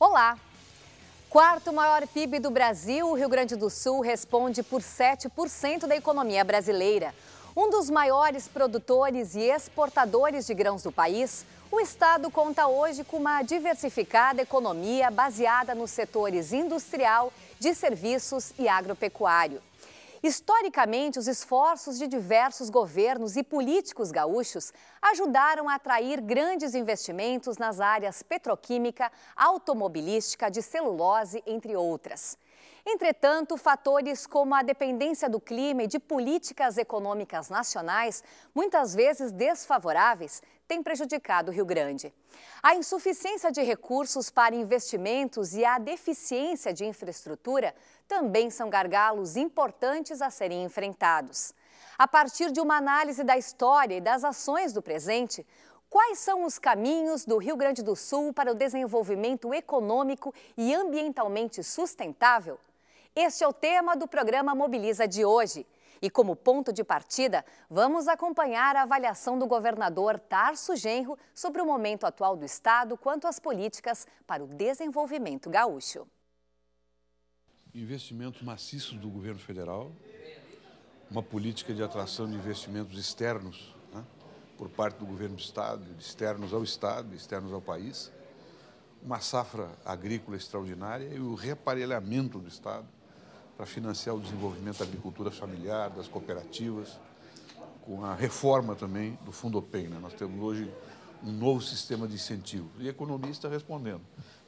Olá! Quarto maior PIB do Brasil, o Rio Grande do Sul responde por 7% da economia brasileira. Um dos maiores produtores e exportadores de grãos do país, o estado conta hoje com uma diversificada economia baseada nos setores industrial, de serviços e agropecuário. Historicamente, os esforços de diversos governos e políticos gaúchos ajudaram a atrair grandes investimentos nas áreas petroquímica, automobilística, de celulose, entre outras. Entretanto, fatores como a dependência do clima e de políticas econômicas nacionais, muitas vezes desfavoráveis, têm prejudicado o Rio Grande. A insuficiência de recursos para investimentos e a deficiência de infraestrutura também são gargalos importantes a serem enfrentados. A partir de uma análise da história e das ações do presente, Quais são os caminhos do Rio Grande do Sul para o desenvolvimento econômico e ambientalmente sustentável? Este é o tema do programa Mobiliza de hoje. E como ponto de partida, vamos acompanhar a avaliação do governador Tarso Genro sobre o momento atual do Estado quanto às políticas para o desenvolvimento gaúcho. Investimento maciço do governo federal, uma política de atração de investimentos externos né, por parte do governo do Estado, externos ao Estado, externos ao país, uma safra agrícola extraordinária e o reparelhamento do Estado para financiar o desenvolvimento da agricultura familiar, das cooperativas, com a reforma também do Fundo Open. Né? Nós temos hoje um novo sistema de incentivos. E a economia está respondendo.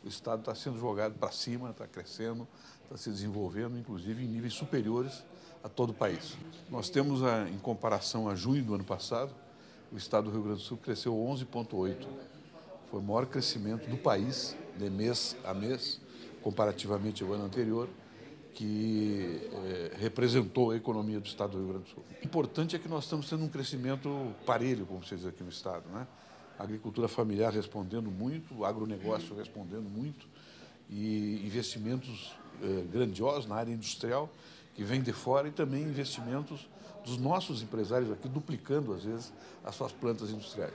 O Estado está sendo jogado para cima, está crescendo, está se desenvolvendo, inclusive em níveis superiores a todo o país. Nós temos, a, em comparação a junho do ano passado, o Estado do Rio Grande do Sul cresceu 11,8. Foi o maior crescimento do país, de mês a mês, comparativamente ao ano anterior que é, representou a economia do Estado do Rio Grande do Sul. O importante é que nós estamos tendo um crescimento parelho, como vocês aqui no Estado. Né? A agricultura familiar respondendo muito, o agronegócio respondendo muito, e investimentos é, grandiosos na área industrial que vem de fora e também investimentos dos nossos empresários aqui, duplicando, às vezes, as suas plantas industriais.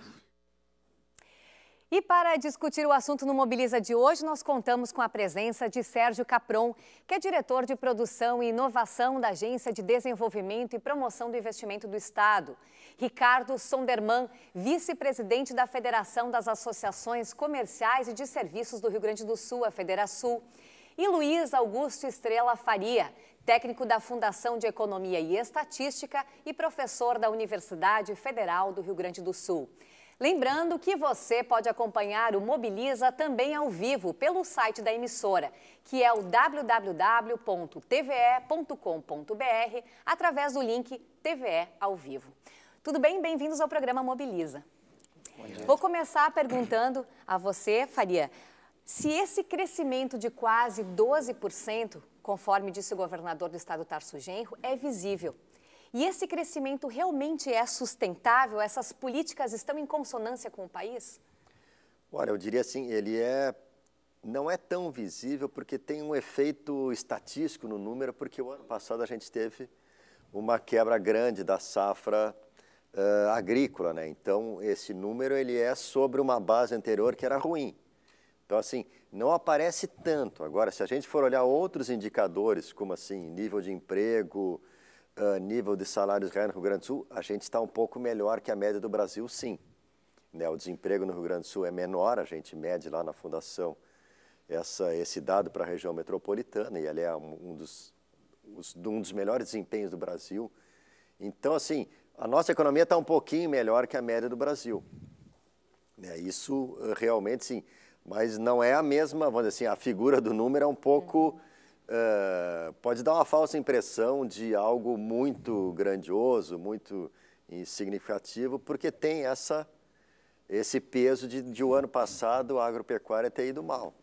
E para discutir o assunto no Mobiliza de hoje, nós contamos com a presença de Sérgio Capron, que é diretor de produção e inovação da Agência de Desenvolvimento e Promoção do Investimento do Estado. Ricardo Sonderman, vice-presidente da Federação das Associações Comerciais e de Serviços do Rio Grande do Sul, a Federação e Luiz Augusto Estrela Faria, técnico da Fundação de Economia e Estatística e professor da Universidade Federal do Rio Grande do Sul. Lembrando que você pode acompanhar o Mobiliza também ao vivo pelo site da emissora, que é o www.tve.com.br, através do link TVE ao vivo. Tudo bem? Bem-vindos ao programa Mobiliza. Vou começar perguntando a você, Faria, se esse crescimento de quase 12%, conforme disse o governador do estado Tarso Genro, é visível e esse crescimento realmente é sustentável? Essas políticas estão em consonância com o país? Olha, eu diria assim, ele é não é tão visível porque tem um efeito estatístico no número, porque o ano passado a gente teve uma quebra grande da safra uh, agrícola, né? Então esse número ele é sobre uma base anterior que era ruim. Então assim não aparece tanto. Agora se a gente for olhar outros indicadores como assim nível de emprego, uh, nível de salários reais no Rio Grande do Sul, a gente está um pouco melhor que a média do Brasil, sim. Né, o desemprego no Rio Grande do Sul é menor, a gente mede lá na Fundação essa, esse dado para a região metropolitana, e ela é um dos, os, um dos melhores desempenhos do Brasil. Então, assim, a nossa economia está um pouquinho melhor que a média do Brasil. Né, isso ah, realmente, sim. Mas não é a mesma, vamos dizer assim, a figura do número é um pouco é. Eh, pode dar uma falsa impressão de algo muito grandioso, muito significativo, porque tem essa, esse peso de, de o ano passado a agropecuária ter ido mal.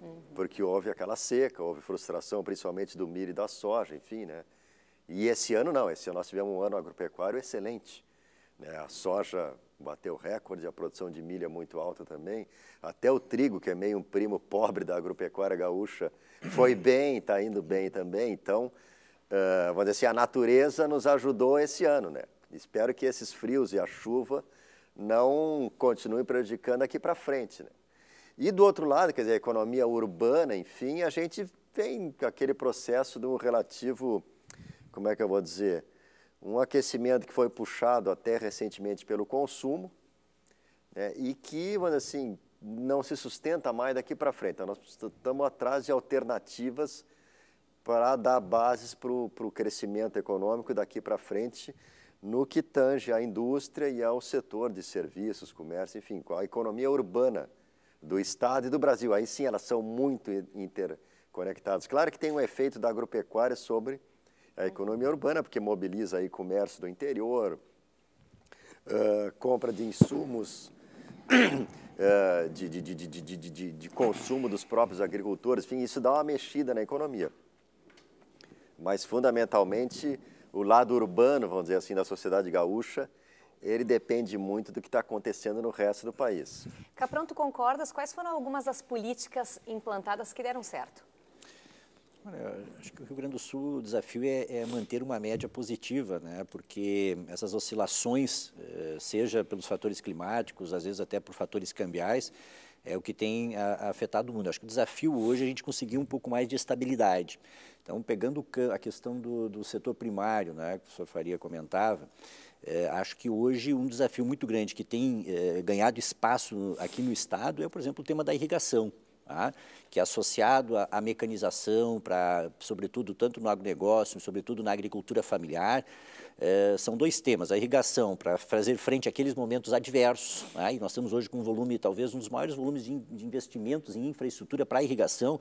Uhum. Porque houve aquela seca, houve frustração, principalmente do milho e da soja, enfim, né? E esse ano não, esse ano nós tivemos um ano agropecuário excelente. Né? A soja bateu recorde, a produção de milha é muito alta também. Até o trigo, que é meio um primo pobre da agropecuária gaúcha, foi uhum. bem, está indo bem também. Então, uh, vamos dizer assim, a natureza nos ajudou esse ano, né? Espero que esses frios e a chuva não continuem prejudicando aqui para frente, né? E do outro lado, quer dizer, a economia urbana, enfim, a gente tem aquele processo de um relativo, como é que eu vou dizer, um aquecimento que foi puxado até recentemente pelo consumo né, e que, assim, não se sustenta mais daqui para frente. Então, nós estamos atrás de alternativas para dar bases para o crescimento econômico daqui para frente no que tange à indústria e ao setor de serviços, comércio, enfim, a economia urbana do Estado e do Brasil. Aí sim, elas são muito interconectadas. Claro que tem um efeito da agropecuária sobre a economia urbana, porque mobiliza aí comércio do interior, uh, compra de insumos, uh, de, de, de, de, de, de, consumo dos próprios agricultores, enfim, isso dá uma mexida na economia. Mas, fundamentalmente, o lado urbano, vamos dizer assim, da sociedade gaúcha, ele depende muito do que está acontecendo no resto do país. Capronto, concordas? Quais foram algumas das políticas implantadas que deram certo? acho que o Rio Grande do Sul, o desafio é, é, manter uma média positiva, né? porque essas oscilações, eh, seja pelos fatores climáticos, às vezes até por fatores cambiais, é o que tem afetado o mundo. Acho que o desafio hoje é a gente conseguir um pouco mais de estabilidade. Então, pegando a questão do, do setor primário, né, que o professor Faria comentava, é, acho que hoje um desafio muito grande que tem é, ganhado espaço aqui no Estado é, por exemplo, o tema da irrigação. Tá? que é associado à, mecanização, para sobretudo tanto no agronegócio, sobretudo na agricultura familiar, é, são dois temas, a irrigação, para fazer frente àqueles momentos adversos, tá? e nós temos hoje com um volume, talvez um dos maiores volumes de, de investimentos em infraestrutura para irrigação,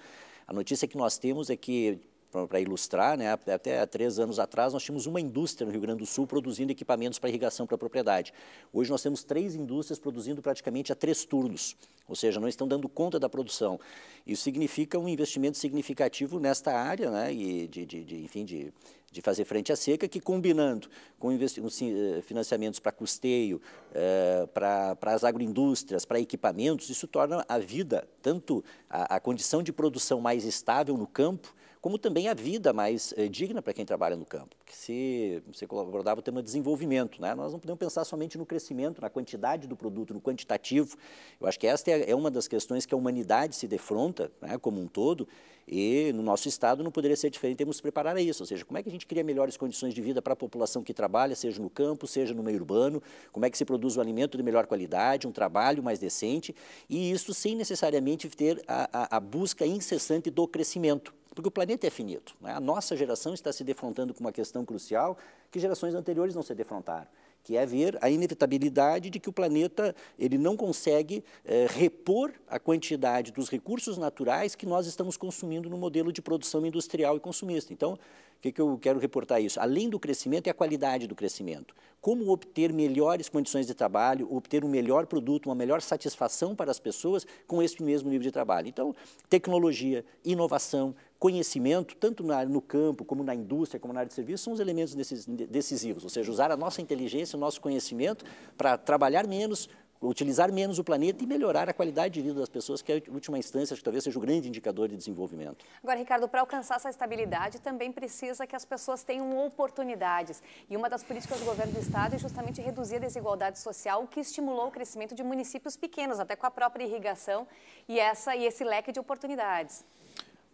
a notícia que nós temos é que para ilustrar, né, até há três anos atrás nós tínhamos uma indústria no Rio Grande do Sul produzindo equipamentos para irrigação para a propriedade. Hoje nós temos três indústrias produzindo praticamente a três turnos, ou seja, não estão dando conta da produção. Isso significa um investimento significativo nesta área, né, e de, de, de enfim, de, de fazer frente à seca, que combinando com eh, financiamentos para custeio, eh, para, para as agroindústrias, para equipamentos, isso torna a vida, tanto a, a condição de produção mais estável no campo, como também a vida mais eh, digna para quem trabalha no campo. Porque se você abordava o tema desenvolvimento, né? nós não podemos pensar somente no crescimento, na quantidade do produto, no quantitativo. Eu acho que esta é, é uma das questões que a humanidade se defronta né, como um todo e no nosso Estado não poderia ser diferente, temos que preparar a isso, ou seja, como é que a gente cria melhores condições de vida para a população que trabalha, seja no campo, seja no meio urbano, como é que se produz o alimento de melhor qualidade, um trabalho mais decente, e isso sem necessariamente ter a, a, a busca incessante do crescimento porque o planeta é finito. Né? A nossa geração está se defrontando com uma questão crucial que gerações anteriores não se defrontaram, que é ver a inevitabilidade de que o planeta ele não consegue eh, repor a quantidade dos recursos naturais que nós estamos consumindo no modelo de produção industrial e consumista. Então, o que, que eu quero reportar isso? Além do crescimento, é a qualidade do crescimento. Como obter melhores condições de trabalho, obter um melhor produto, uma melhor satisfação para as pessoas com esse mesmo nível de trabalho. Então, tecnologia, inovação, conhecimento, tanto na, no campo, como na indústria, como na área de serviço, são os elementos decisivos, ou seja, usar a nossa inteligência, o nosso conhecimento para trabalhar menos, utilizar menos o planeta e melhorar a qualidade de vida das pessoas, que é a última instância, que talvez seja o grande indicador de desenvolvimento. Agora, Ricardo, para alcançar essa estabilidade, também precisa que as pessoas tenham oportunidades. E uma das políticas do governo do Estado é justamente reduzir a desigualdade social, que estimulou o crescimento de municípios pequenos, até com a própria irrigação e, essa, e esse leque de oportunidades.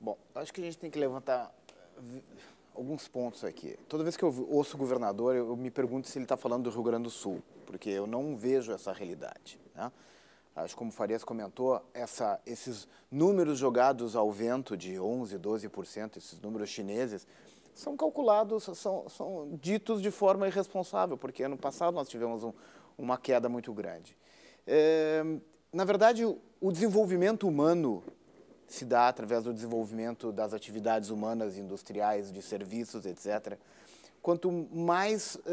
Bom, acho que a gente tem que levantar eh, alguns pontos aqui. Toda vez que eu ouço o governador, eu me pergunto se ele está falando do Rio Grande do Sul porque eu não vejo essa realidade. Né? Acho como Farias comentou, essa, esses números jogados ao vento de 11%, 12%, esses números chineses, são calculados, são, são ditos de forma irresponsável, porque ano passado nós tivemos um, uma queda muito grande. É, na verdade, o desenvolvimento humano se dá através do desenvolvimento das atividades humanas, industriais, de serviços, etc quanto mais uh,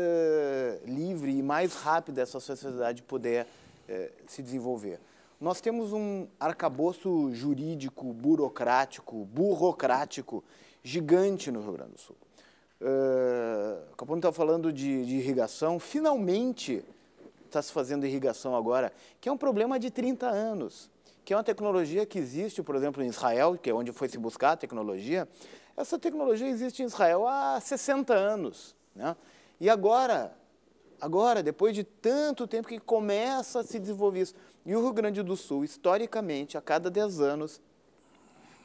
livre e mais rápida essa sociedade puder uh, se desenvolver. Nós temos um arcabouço jurídico, burocrático, burocrático gigante no Rio Grande do Sul. Uh, Capone está falando de, de irrigação, finalmente está se fazendo irrigação agora, que é um problema de 30 anos que é uma tecnologia que existe, por exemplo, em Israel, que é onde foi se buscar a tecnologia, essa tecnologia existe em Israel há 60 anos. Né? E agora, agora, depois de tanto tempo que começa a se desenvolver isso, e o Rio Grande do Sul, historicamente, a cada 10 anos,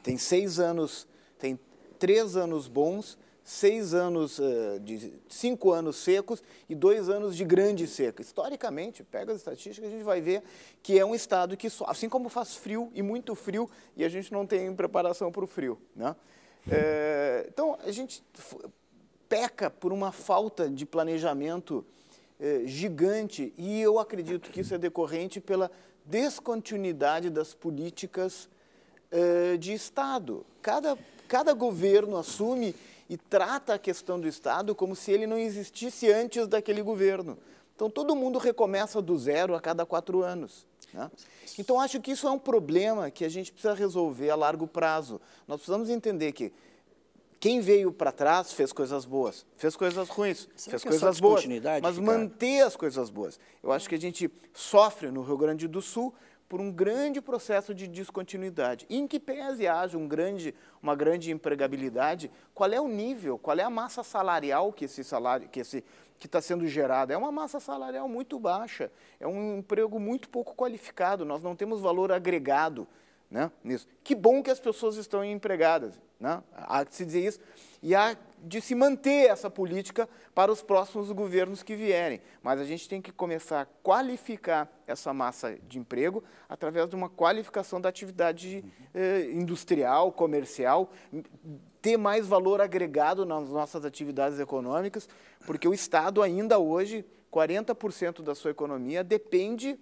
tem seis anos, tem três anos bons, seis anos, uh, de cinco anos secos e dois anos de grande seca. Historicamente, pega as estatísticas, a gente vai ver que é um estado que, assim como faz frio e muito frio, e a gente não tem preparação para o frio, né? É, então, a gente peca por uma falta de planejamento é, gigante e eu acredito que isso é decorrente pela descontinuidade das políticas é, de Estado. Cada, cada governo assume e trata a questão do Estado como se ele não existisse antes daquele governo. Então, todo mundo recomeça do zero a cada quatro anos. Né? Então, acho que isso é um problema que a gente precisa resolver a largo prazo. Nós precisamos entender que quem veio para trás fez coisas boas, fez coisas ruins, Será fez é coisas boas, mas ficar... manter as coisas boas. Eu acho que a gente sofre no Rio Grande do Sul por um grande processo de descontinuidade. E em que pese haja um grande, uma grande empregabilidade, qual é o nível, qual é a massa salarial que esse salário, que que está sendo gerada é uma massa salarial muito baixa, é um emprego muito pouco qualificado. Nós não temos valor agregado, né, nisso. Que bom que as pessoas estão empregadas. Né? Há de se dizer isso e há de se manter essa política para os próximos governos que vierem. Mas a gente tem que começar a qualificar essa massa de emprego através de uma qualificação da atividade eh, industrial, comercial, ter mais valor agregado nas nossas atividades econômicas, porque o Estado ainda hoje, 40% da sua economia depende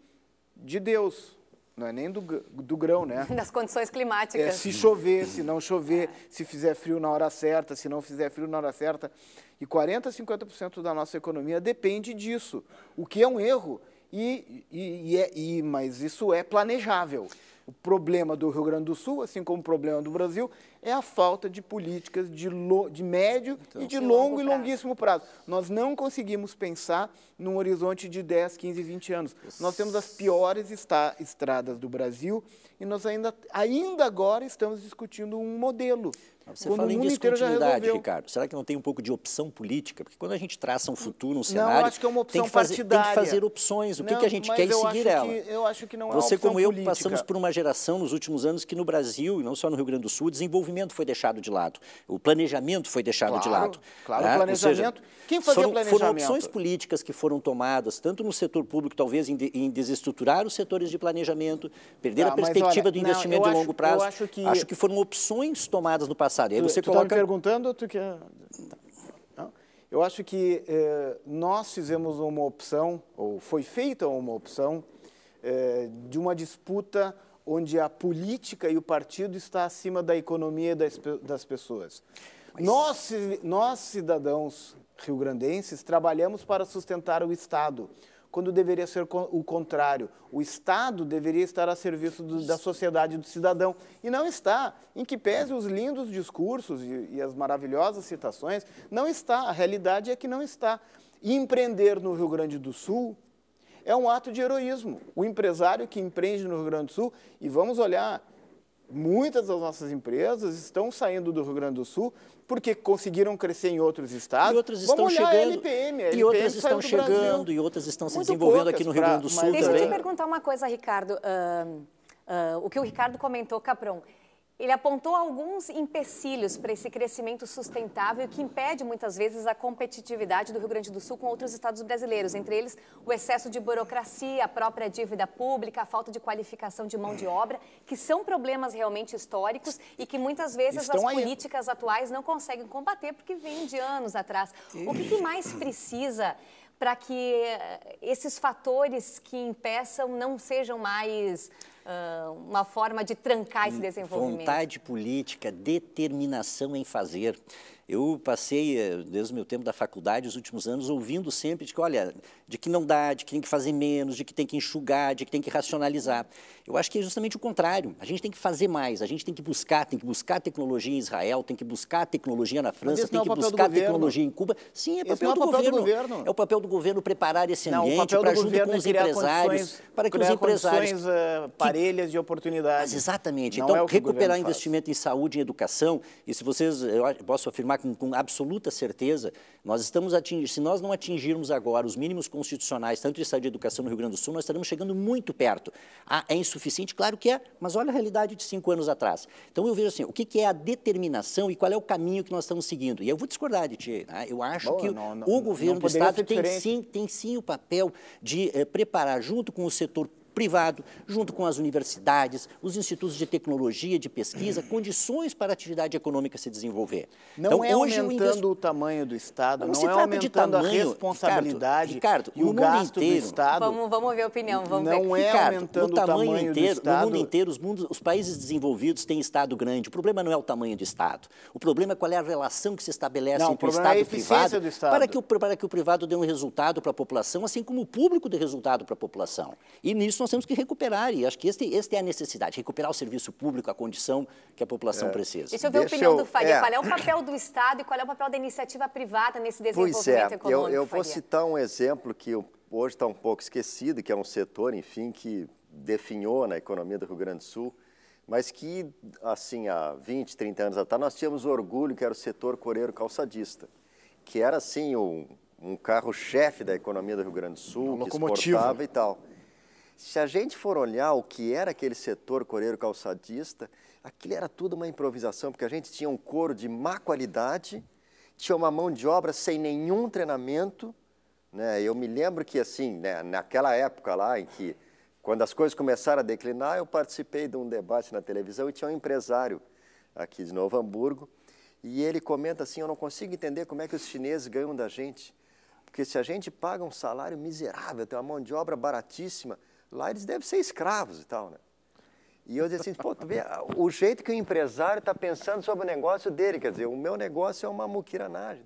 de Deus, não é nem do, do grão, né? Das condições climáticas. É, se chover, se não chover, se fizer frio na hora certa, se não fizer frio na hora certa. E 40%, 50% da nossa economia depende disso, o que é um erro. E, e, e, é, e mas isso é planejável. O problema do Rio Grande do Sul, assim como o problema do Brasil, é a falta de políticas de, lo, de médio então, e de longo, longo e longuíssimo prazo. Nós não conseguimos pensar num horizonte de 10, 15, 20 anos. Isso. Nós temos as piores estradas do Brasil e nós ainda, ainda agora estamos discutindo um modelo. Você quando fala em descontinuidade, Ricardo. Será que não tem um pouco de opção política? Porque quando a gente traça um futuro, um cenário. Não, acho que é uma opção tem que fazer, partidária. Tem que fazer opções. O não, que, a gente quer seguir ela? Que, eu acho que não é Você, como eu, política. passamos por uma geração nos últimos anos que no Brasil, e não só no Rio Grande do Sul, o desenvolvimento foi deixado de lado. O planejamento foi deixado claro, de lado. Claro, né? o planejamento. Seja, Quem fazia foram, planejamento? Foram opções políticas que foram tomadas, tanto no setor público, talvez, em, de, em desestruturar os setores de planejamento, perder não, ah, a perspectiva olha, do investimento de longo acho, prazo. Acho que... acho que foram opções tomadas no passado e aí você tu, tu coloca... tá me perguntando ou tu quer... Tá. Eu acho que eh, nós fizemos uma opção, ou foi feita uma opção, eh, de uma disputa onde a política e o partido está acima da economia das, das pessoas. Mas... Nós, nós, cidadãos riograndenses, trabalhamos para sustentar o Estado quando deveria ser o contrário. O Estado deveria estar a serviço do, da sociedade, do cidadão, e não está. Em que pese os lindos discursos e, e as maravilhosas citações, não está. A realidade é que não está. E empreender no Rio Grande do Sul é um ato de heroísmo. O empresário que empreende no Rio Grande do Sul, e vamos olhar, Muitas das nossas empresas estão saindo do Rio Grande do Sul porque conseguiram crescer em outros estados. E outras estão chegando. A LPM. A LPM e outras estão chegando, e outras estão se Muito desenvolvendo aqui no Rio Grande do Sul. Mas... Deixa eu te perguntar uma coisa, Ricardo. Uh, uh, o que o Ricardo comentou, Capron, ele apontou alguns empecilhos para esse crescimento sustentável que impede muitas vezes a competitividade do Rio Grande do Sul com outros estados brasileiros, entre eles o excesso de burocracia, a própria dívida pública, a falta de qualificação de mão de obra, que são problemas realmente históricos e que muitas vezes Estão as aí. políticas atuais não conseguem combater porque vêm de anos atrás. O que, que mais precisa para que eh, esses fatores que impeçam não sejam mais uh, uma forma de trancar esse hum, desenvolvimento? Vontade política, determinação em fazer. Eu passei, eh, desde o meu tempo da faculdade, os últimos anos, ouvindo sempre de que, olha, de que não dá, de que tem que fazer menos, de que tem que enxugar, de que tem que racionalizar. Eu acho que é justamente o contrário. A gente tem que fazer mais, a gente tem que buscar, tem que buscar tecnologia em Israel, tem que buscar tecnologia na França, tem é que é buscar tecnologia em Cuba. Sim, é papel, é do, papel governo. do, governo. É o papel do governo preparar esse ambiente para junto é com os empresários, para que os empresários... Uh, parelhas que... de oportunidades. Mas exatamente. Não então, é recuperar investimento faz. em saúde e educação, e se vocês, eu posso afirmar afirmar com, com absoluta certeza, nós estamos atingindo, se nós não atingirmos agora os mínimos constitucionais, tanto de saúde e educação no Rio Grande do Sul, nós estaremos chegando muito perto. Ah, é insuficiente? Claro que é, mas olha a realidade de cinco anos atrás. Então eu vejo assim, o que, que é a determinação e qual é o caminho que nós estamos seguindo? E eu vou discordar de ti, né? eu acho que não, não, o governo do Estado tem sim, tem sim o papel de eh, preparar junto com o setor privado, junto com as universidades, os institutos de tecnologia, de pesquisa, condições para a atividade econômica se desenvolver. Não então, é hoje é aumentando o, o tamanho do Estado, não, não é aumentando tamanho, a responsabilidade Ricardo, Ricardo, e o, mundo gasto inteiro, do Estado. Vamos, vamos a opinião, vamos não ver. É Ricardo, aumentando o tamanho, o tamanho inteiro, do Estado. No mundo inteiro, os, mundos, os países desenvolvidos têm Estado grande. O problema não é o tamanho do Estado. O problema é qual é a relação que se estabelece não, entre o, o é Estado é e o privado, do Estado. Para, que o, para que o privado dê um resultado para a população, assim como o público dê resultado para a população. E nisso nós temos que recuperar, e acho que este, este é a necessidade, recuperar o serviço público, a condição que a população é. precisa. Deixa eu ver Deixa a opinião eu, do Faria. É. Qual é o papel do Estado e qual é o papel da iniciativa privada nesse desenvolvimento pois é. econômico, Eu, eu vou citar um exemplo que hoje está um pouco esquecido, que é um setor, enfim, que definhou na economia do Rio Grande do Sul, mas que, assim, há 20, 30 anos atrás, nós tínhamos orgulho que era o setor coreiro calçadista, que era, assim, um, um carro-chefe da economia do Rio Grande do Sul, que exportava e tal. Se a gente for olhar o que era aquele setor coreiro calçadista, aquilo era tudo uma improvisação, porque a gente tinha um couro de má qualidade, tinha uma mão de obra sem nenhum treinamento. Né? Eu me lembro que, assim, né, naquela época lá em que, quando as coisas começaram a declinar, eu participei de um debate na televisão e tinha um empresário aqui de Novo Hamburgo, e ele comenta assim, eu não consigo entender como é que os chineses ganham da gente, porque se a gente paga um salário miserável, tem uma mão de obra baratíssima, Lá eles devem ser escravos e tal, né? E eu disse assim, pô, tu vê o jeito que o empresário está pensando sobre o negócio dele, quer dizer, o meu negócio é uma muquiranagem.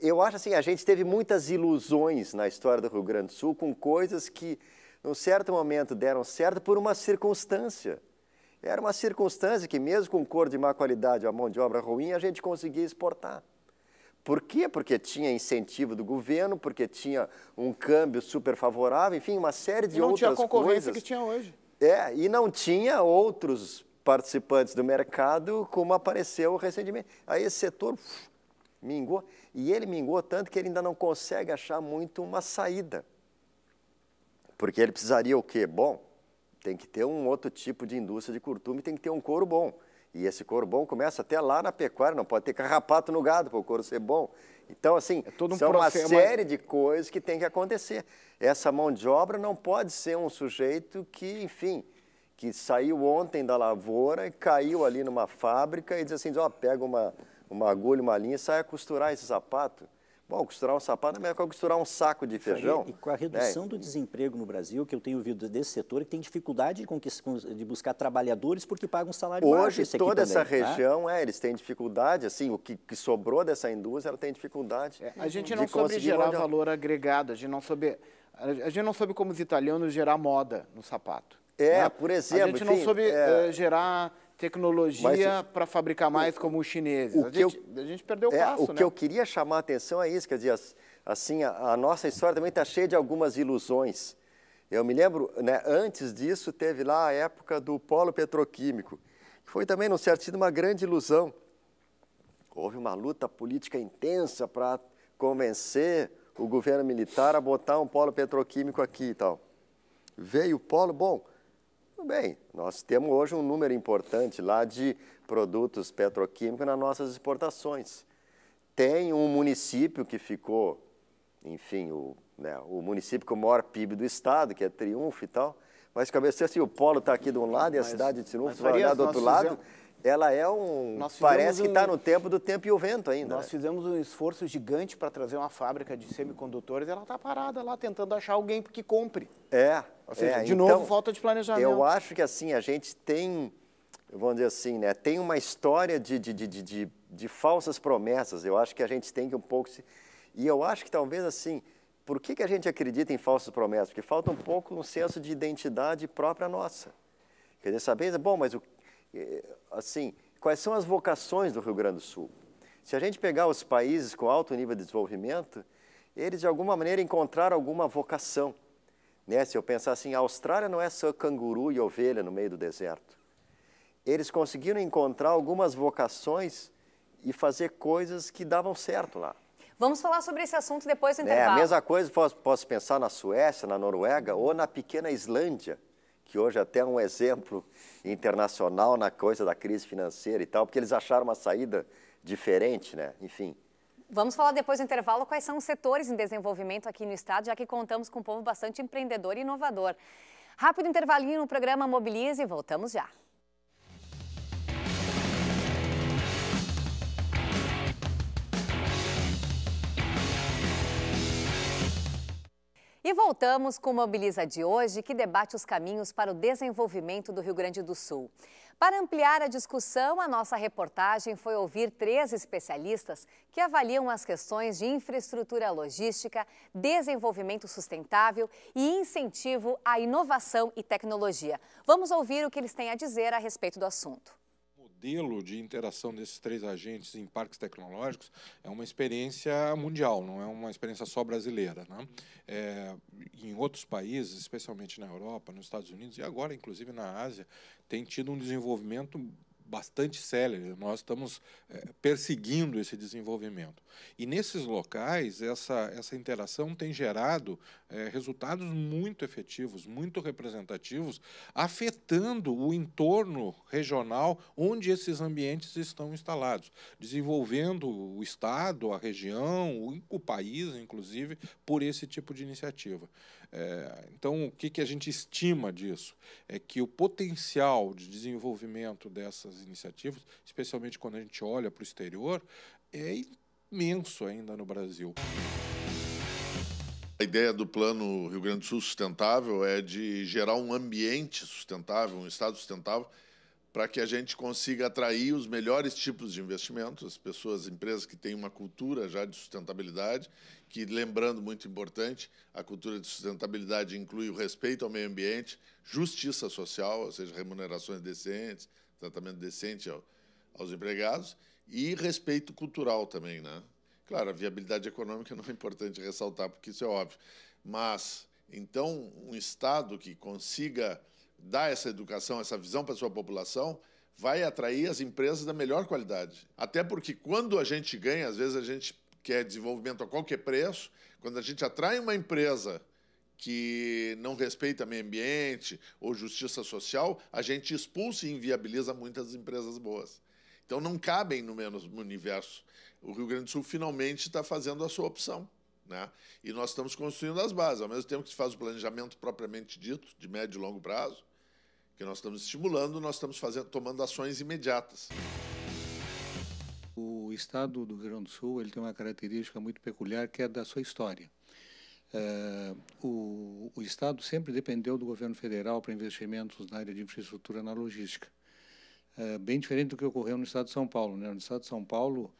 Eu acho assim, a gente teve muitas ilusões na história do Rio Grande do Sul com coisas que, num certo momento, deram certo por uma circunstância. Era uma circunstância que, mesmo com cor de má qualidade, a mão de obra ruim, a gente conseguia exportar. Por quê? Porque tinha incentivo do governo, porque tinha um câmbio super favorável, enfim, uma série de outras coisas. não tinha a concorrência coisas. que tinha hoje. É, e não tinha outros participantes do mercado como apareceu recentemente. Aí esse setor uf, mingou, e ele mingou tanto que ele ainda não consegue achar muito uma saída. Porque ele precisaria o quê? Bom, tem que ter um outro tipo de indústria de curtume, tem que ter um couro bom. E esse couro bom começa até lá na pecuária, não pode ter carrapato no gado para o couro ser bom. Então, assim, é um são é uma série de coisas que tem que acontecer. Essa mão de obra não pode ser um sujeito que, enfim, que saiu ontem da lavoura e caiu ali numa fábrica e diz assim, ó, oh, pega uma, uma agulha, uma linha e sai a costurar esse sapato. Bom, costurar um sapato é melhor que costurar um saco de feijão. E com a é. redução do desemprego no Brasil, que eu tenho ouvido desse setor, que tem dificuldade de, de buscar trabalhadores porque pagam salário Hoje, baixo. Hoje, toda essa também, tá? região, tá? é, eles têm dificuldade, assim, o que, que sobrou dessa indústria, ela tem dificuldade. É, a gente não soube gerar onde... valor agregado, a gente não soube, a gente não soube como os italianos gerar moda no sapato. É, né? por exemplo. A gente não soube é... Eh, gerar tecnologia para fabricar mais o, como os chineses. O a, gente, eu, a gente perdeu o é, passo, O né? que eu queria chamar a atenção é isso, quer dizer, assim, a, a nossa história também está cheia de algumas ilusões. Eu me lembro, né, antes disso, teve lá a época do polo petroquímico, que foi também, num certo sentido, uma grande ilusão. Houve uma luta política intensa para convencer o governo militar a botar um polo petroquímico aqui e tal. Veio o polo, bom, tudo bem, nós temos hoje um número importante lá de produtos petroquímicos nas nossas exportações. Tem um município que ficou, enfim, o, né, o município com o maior PIB do estado, que é Triunfo e tal, mas cabeça assim, o polo está aqui de um lado e a mas, cidade de Triunfo está do é outro lado. Fizemos ela é um. Parece que está no tempo do tempo e o vento ainda. Nós né? fizemos um esforço gigante para trazer uma fábrica de semicondutores e ela está parada lá tentando achar alguém que compre. É. É, seja, é, de então, novo, falta de planejamento. Eu acho que assim, a gente tem, vamos dizer assim, né, tem uma história de, de, de, de, de falsas promessas. Eu acho que a gente tem que um pouco. Se... E eu acho que talvez assim, por que, que a gente acredita em falsas promessas? Porque falta um pouco um senso de identidade própria nossa. Quer dizer, saber, bom, mas o, eh, assim, quais são as vocações do Rio Grande do Sul? Se a gente pegar os países com alto nível de desenvolvimento, eles de alguma maneira encontraram alguma vocação. Né? Se eu pensar assim, a Austrália não é só canguru e ovelha no meio do deserto. Eles conseguiram encontrar algumas vocações e fazer coisas que davam certo lá. Vamos falar sobre esse assunto depois do né, intervalo. É, a mesma coisa posso, posso pensar na Suécia, na Noruega ou na pequena Islândia, que hoje é até é um exemplo internacional na coisa da crise financeira e tal, porque eles acharam uma saída diferente, né? Enfim. Vamos falar depois do intervalo quais são os setores em desenvolvimento aqui no estado, já que contamos com um povo bastante empreendedor e inovador. Rápido intervalinho no programa Mobilize e voltamos já. E voltamos com o Mobiliza de hoje, que debate os caminhos para o desenvolvimento do Rio Grande do Sul. Para ampliar a discussão, a nossa reportagem foi ouvir três especialistas que avaliam as questões de infraestrutura logística, desenvolvimento sustentável e incentivo à inovação e tecnologia. Vamos ouvir o que eles têm a dizer a respeito do assunto modelo de interação desses três agentes em parques tecnológicos é uma experiência mundial, não é uma experiência só brasileira. Né? É, em outros países, especialmente na Europa, nos Estados Unidos e agora, inclusive, na Ásia, tem tido um desenvolvimento bastante célere. Né? Nós estamos é, perseguindo esse desenvolvimento. E nesses locais, essa, essa interação tem gerado é, resultados muito efetivos, muito representativos, afetando o entorno regional onde esses ambientes estão instalados, desenvolvendo o Estado, a região, o país, inclusive, por esse tipo de iniciativa. É, então, o que, que a gente estima disso? É que o potencial de desenvolvimento dessas iniciativas, especialmente quando a gente olha para o exterior, é imenso ainda no Brasil. A ideia do Plano Rio Grande do Sul Sustentável é de gerar um ambiente sustentável, um Estado sustentável para que a gente consiga atrair os melhores tipos de investimentos, as pessoas, empresas que têm uma cultura já de sustentabilidade, que, lembrando, muito importante, a cultura de sustentabilidade inclui o respeito ao meio ambiente, justiça social, ou seja, remunerações decentes, tratamento decente ao, aos empregados, e respeito cultural também. Né? Claro, a viabilidade econômica não é importante ressaltar, porque isso é óbvio, mas, então, um Estado que consiga dar essa educação, essa visão para a sua população, vai atrair as empresas da melhor qualidade. Até porque quando a gente ganha, às vezes a gente quer desenvolvimento a qualquer preço, quando a gente atrai uma empresa que não respeita meio ambiente ou justiça social, a gente expulsa e inviabiliza muitas empresas boas. Então não cabem no mesmo universo. O Rio Grande do Sul finalmente está fazendo a sua opção. Né? E nós estamos construindo as bases, ao mesmo tempo que se faz o planejamento propriamente dito, de médio e longo prazo, que nós estamos estimulando, nós estamos fazendo, tomando ações imediatas. O estado do Rio Grande do Sul ele tem uma característica muito peculiar que é da sua história. Eh, o, o, Estado sempre dependeu do governo federal para investimentos na área de infraestrutura na logística. É, bem diferente do que ocorreu no Estado de São Paulo. Né? No Estado de São Paulo,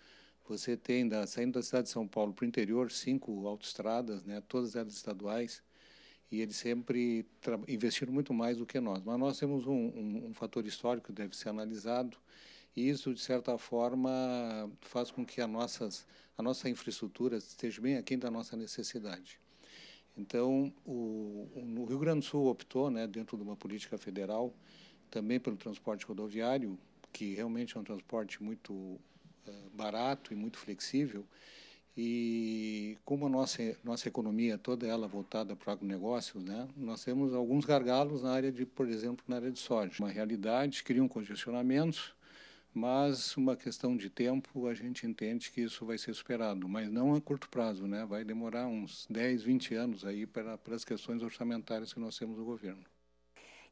você tem, da, saindo da cidade de São Paulo para o interior, cinco autoestradas, né? todas elas estaduais, e eles sempre investiram muito mais do que nós. Mas nós temos um, um, um fator histórico que deve ser analisado, e isso, de certa forma, faz com que a, nossas, a nossa infraestrutura esteja bem aquém da nossa necessidade. Então, o, o Rio Grande do Sul optou, né, dentro de uma política federal, também pelo transporte rodoviário, que realmente é um transporte muito uh, barato e muito flexível, e como a nossa, nossa economia toda ela voltada para o agronegócio, né, nós temos alguns gargalos na área de, por exemplo, na área de soja. Uma realidade, criam congestionamentos, mas uma questão de tempo a gente entende que isso vai ser superado, mas não a curto prazo, né? vai demorar uns 10, 20 anos aí para, para as questões orçamentárias que nós temos no governo.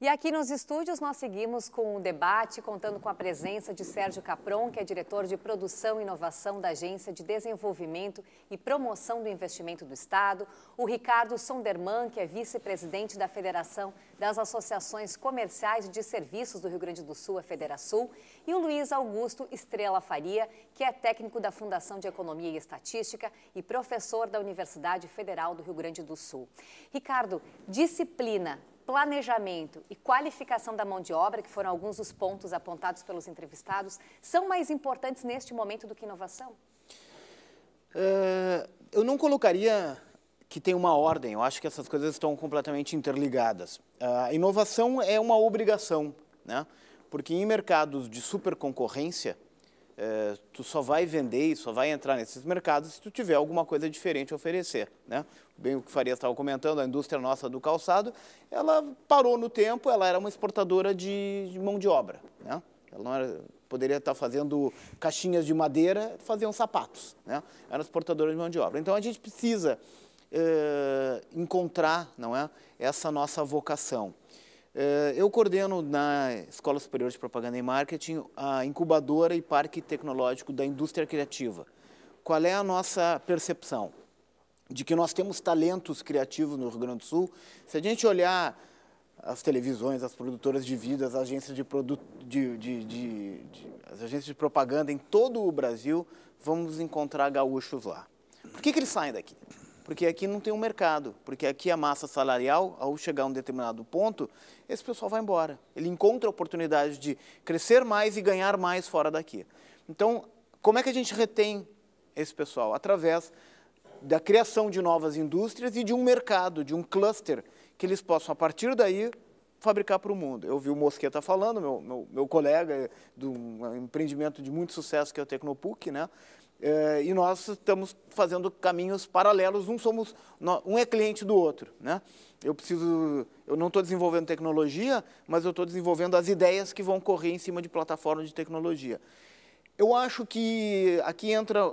E aqui nos estúdios nós seguimos com o debate, contando com a presença de Sérgio Capron, que é diretor de produção e inovação da Agência de Desenvolvimento e Promoção do Investimento do Estado, o Ricardo Sonderman, que é vice-presidente da Federação das Associações Comerciais de Serviços do Rio Grande do Sul, a Federasul, e o Luiz Augusto Estrela Faria, que é técnico da Fundação de Economia e Estatística e professor da Universidade Federal do Rio Grande do Sul. Ricardo, disciplina planejamento e qualificação da mão de obra, que foram alguns dos pontos apontados pelos entrevistados, são mais importantes neste momento do que inovação? Uh, eu não colocaria que tem uma ordem, eu acho que essas coisas estão completamente interligadas. A uh, inovação é uma obrigação, né? porque em mercados de super concorrência, é, tu só vai vender e só vai entrar nesses mercados se tu tiver alguma coisa diferente a oferecer. Né? Bem o que Farias estava comentando, a indústria nossa do calçado, ela parou no tempo, ela era uma exportadora de, de mão de obra. Né? Ela não era, poderia estar tá fazendo caixinhas de madeira, faziam sapatos. Né? Era exportadora de mão de obra. Então a gente precisa é, encontrar não é, essa nossa vocação. Eh, eu coordeno na Escola Superior de Propaganda e Marketing a incubadora e parque tecnológico da indústria criativa. Qual é a nossa percepção? De que nós temos talentos criativos no Rio Grande do Sul. Se a gente olhar as televisões, as produtoras de vidas, as agências de, produto, de, de, de, as agências de propaganda em todo o Brasil, vamos encontrar gaúchos lá. Por que, que eles saem daqui? porque aqui não tem um mercado, porque aqui a massa salarial, ao chegar a um determinado ponto, esse pessoal vai embora. Ele encontra a oportunidade de crescer mais e ganhar mais fora daqui. Então, como é que a gente retém esse pessoal? Através da criação de novas indústrias e de um mercado, de um cluster, que eles possam, a partir daí, fabricar para o mundo. Eu vi o Mosqueta falando, meu, meu, meu colega, de um empreendimento de muito sucesso que é o Tecnopuc, né? É, e nós estamos fazendo caminhos paralelos, um, somos, um é cliente do outro. Né? Eu preciso, eu não estou desenvolvendo tecnologia, mas eu estou desenvolvendo as ideias que vão correr em cima de plataformas de tecnologia. Eu acho que aqui entra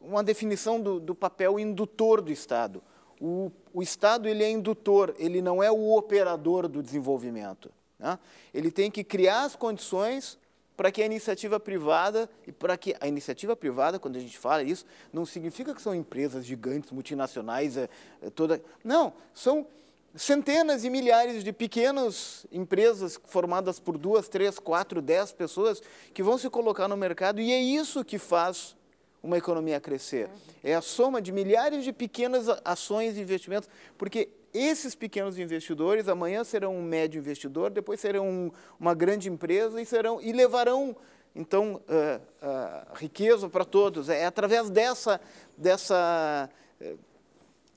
uma definição do, do papel indutor do Estado. O, o, Estado ele é indutor, ele não é o operador do desenvolvimento. Né? Ele tem que criar as condições para que a iniciativa privada, e para que a iniciativa privada, quando a gente fala isso, não significa que são empresas gigantes, multinacionais, é, é toda. Não, são centenas e milhares de pequenas empresas formadas por duas, três, quatro, dez pessoas que vão se colocar no mercado e é isso que faz uma economia a crescer. É a soma de milhares de pequenas ações e investimentos, porque esses pequenos investidores amanhã serão um médio investidor, depois serão um, uma grande empresa e, serão, e levarão, então, uh, uh, riqueza para todos. É através dessa, dessa, eh,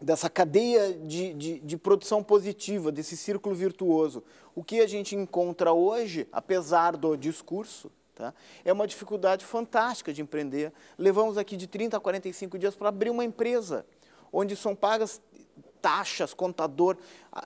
dessa cadeia de, de, de produção positiva, desse círculo virtuoso. O que a gente encontra hoje, apesar do discurso, Tá? É uma dificuldade fantástica de empreender. Levamos aqui de 30 a 45 dias para abrir uma empresa, onde são pagas taxas, contador.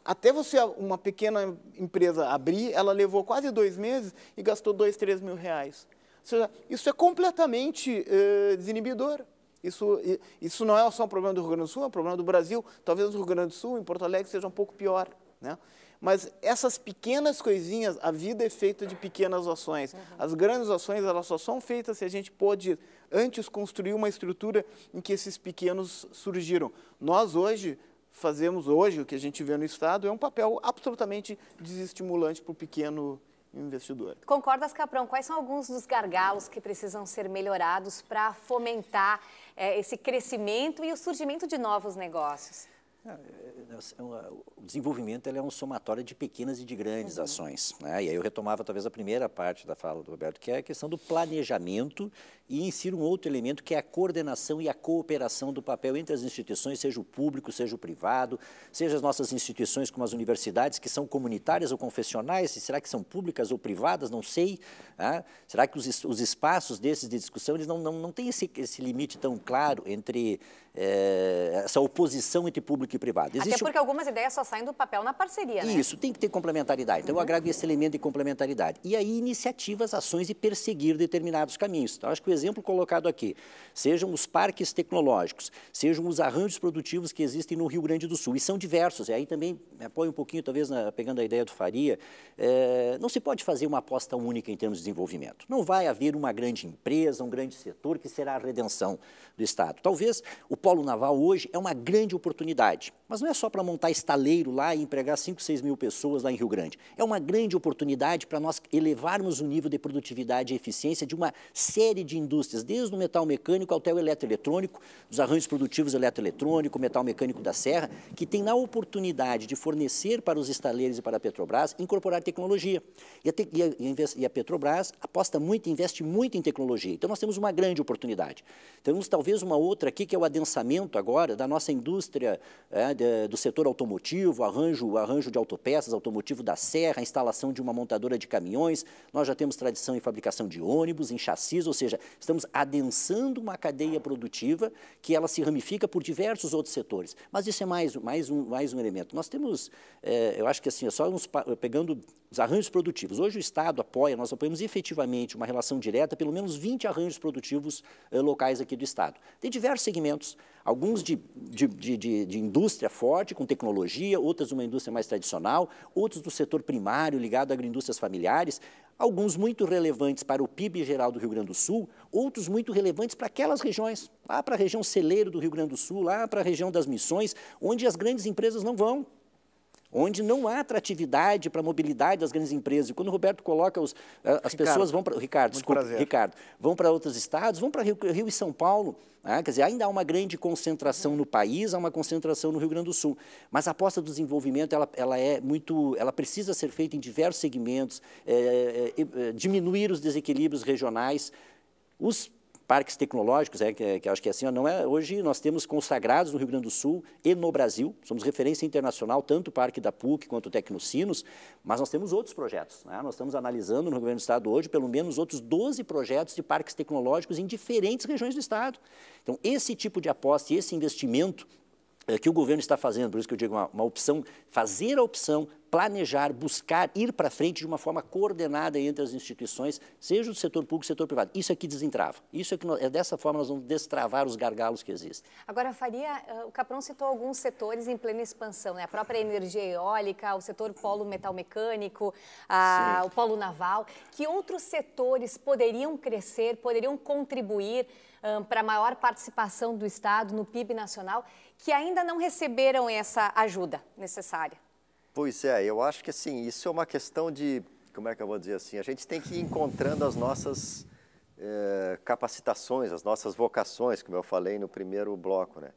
Até você, uma pequena empresa abrir, ela levou quase dois meses e gastou dois, três mil reais. Ou seja, isso é completamente eh, desinibidor. Isso, isso não é só um problema do Rio Grande do Sul, é um problema do Brasil. Talvez o Rio Grande do Sul, em Porto Alegre, seja um pouco pior. Né? Mas essas pequenas coisinhas, a vida é feita de pequenas ações. Uhum. As grandes ações, elas só são feitas se a gente pode antes construir uma estrutura em que esses pequenos surgiram. Nós hoje fazemos hoje, o que a gente vê no Estado, é um papel absolutamente desestimulante para o pequeno investidor. Concordas, Caprão? Quais são alguns dos gargalos que precisam ser melhorados para fomentar é, esse crescimento e o surgimento de novos negócios? É, é, é, o desenvolvimento é um somatório de pequenas e de grandes uhum. ações. Né? E aí eu retomava talvez a primeira parte da fala do Roberto, que é a questão do planejamento e insiro um outro elemento que é a coordenação e a cooperação do papel entre as instituições, seja o público, seja o privado, seja as nossas instituições como as universidades, que são comunitárias ou confessionais, será que são públicas ou privadas, não sei. Né? Será que os, os espaços desses de discussão eles não, não, não têm esse, esse limite tão claro entre é, essa oposição entre público público e privado. Existe Até porque um... algumas ideias só saem do papel na parceria, né? Isso, tem que ter complementaridade. Então, uhum. eu agravo esse elemento de complementaridade. E aí, iniciativas, ações e perseguir determinados caminhos. Então, acho que o exemplo colocado aqui, sejam os parques tecnológicos, sejam os arranjos produtivos que existem no Rio Grande do Sul, e são diversos, e aí também apoio um pouquinho, talvez, na, pegando a ideia do Faria, é, não se pode fazer uma aposta única em termos de desenvolvimento. Não vai haver uma grande empresa, um grande setor que será a redenção do Estado. Talvez o polo naval hoje é uma grande oportunidade oportunidade. Mas não é só para montar estaleiro lá e empregar 5, 6 mil pessoas lá em Rio Grande. É uma grande oportunidade para nós elevarmos o nível de produtividade e eficiência de uma série de indústrias, desde o metal mecânico até o eletroeletrônico, dos arranjos produtivos eletroeletrônico, metal mecânico da serra, que tem na oportunidade de fornecer para os estaleiros e para a Petrobras incorporar tecnologia. E a, te e a, e a Petrobras aposta muito, investe muito em tecnologia. Então nós temos uma grande oportunidade. Temos talvez uma outra aqui que é o adensamento agora da nossa indústria é, de, do setor automotivo, arranjo, arranjo de autopeças, automotivo da serra, instalação de uma montadora de caminhões. Nós já temos tradição em fabricação de ônibus, em chassis, ou seja, estamos adensando uma cadeia produtiva que ela se ramifica por diversos outros setores. Mas isso é mais, mais, um, mais um elemento. Nós temos, é, eu acho que assim, é só uns, pegando os arranjos produtivos. Hoje o Estado apoia, nós apoiamos efetivamente uma relação direta, pelo menos 20 arranjos produtivos eh, locais aqui do Estado. Tem diversos segmentos, Alguns de, de, de, de, indústria forte, com tecnologia, outras uma indústria mais tradicional, outros do setor primário, ligado a agroindústrias familiares, alguns muito relevantes para o PIB geral do Rio Grande do Sul, outros muito relevantes para aquelas regiões, lá para a região celeiro do Rio Grande do Sul, lá para a região das missões, onde as grandes empresas não vão onde não há atratividade para a mobilidade das grandes empresas. E quando o Roberto coloca os, eh, as Ricardo, pessoas vão para Ricardo, desculpa, Ricardo, vão para outros estados, vão para Rio, Rio e São Paulo. Né? Quer dizer, ainda há uma grande concentração no país, há uma concentração no Rio Grande do Sul. Mas a aposta do desenvolvimento ela, ela é muito, ela precisa ser feita em diversos segmentos, é, é, é, diminuir os desequilíbrios regionais. Os parques tecnológicos, é, que, é, que acho que é assim, não é, hoje nós temos consagrados no Rio Grande do Sul e no Brasil, somos referência internacional, tanto o Parque da PUC quanto o Tecnocinos, mas nós temos outros projetos. Né? Nós estamos analisando no Rio Grande do Estado hoje pelo menos outros 12 projetos de parques tecnológicos em diferentes regiões do Estado. Então, esse tipo de aposta e esse investimento é, que o governo está fazendo, por isso que eu digo uma, uma opção, fazer a opção, planejar, buscar, ir para frente de uma forma coordenada entre as instituições, seja do setor público, setor privado. Isso é que desentrava. Isso é que nós, é dessa forma nós vamos destravar os gargalos que existem. Agora, Faria, eh, o Capron citou alguns setores em plena expansão, né? A própria energia eólica, o setor polo metalmecânico, a, o polo naval. Que outros setores poderiam crescer, poderiam contribuir um, para a maior participação do Estado no PIB nacional que ainda não receberam essa ajuda necessária? Pois é, eu acho que assim, isso é uma questão de, como é que eu vou dizer assim, a gente tem que ir encontrando as nossas eh, capacitações, as nossas vocações, como eu falei no primeiro bloco, né?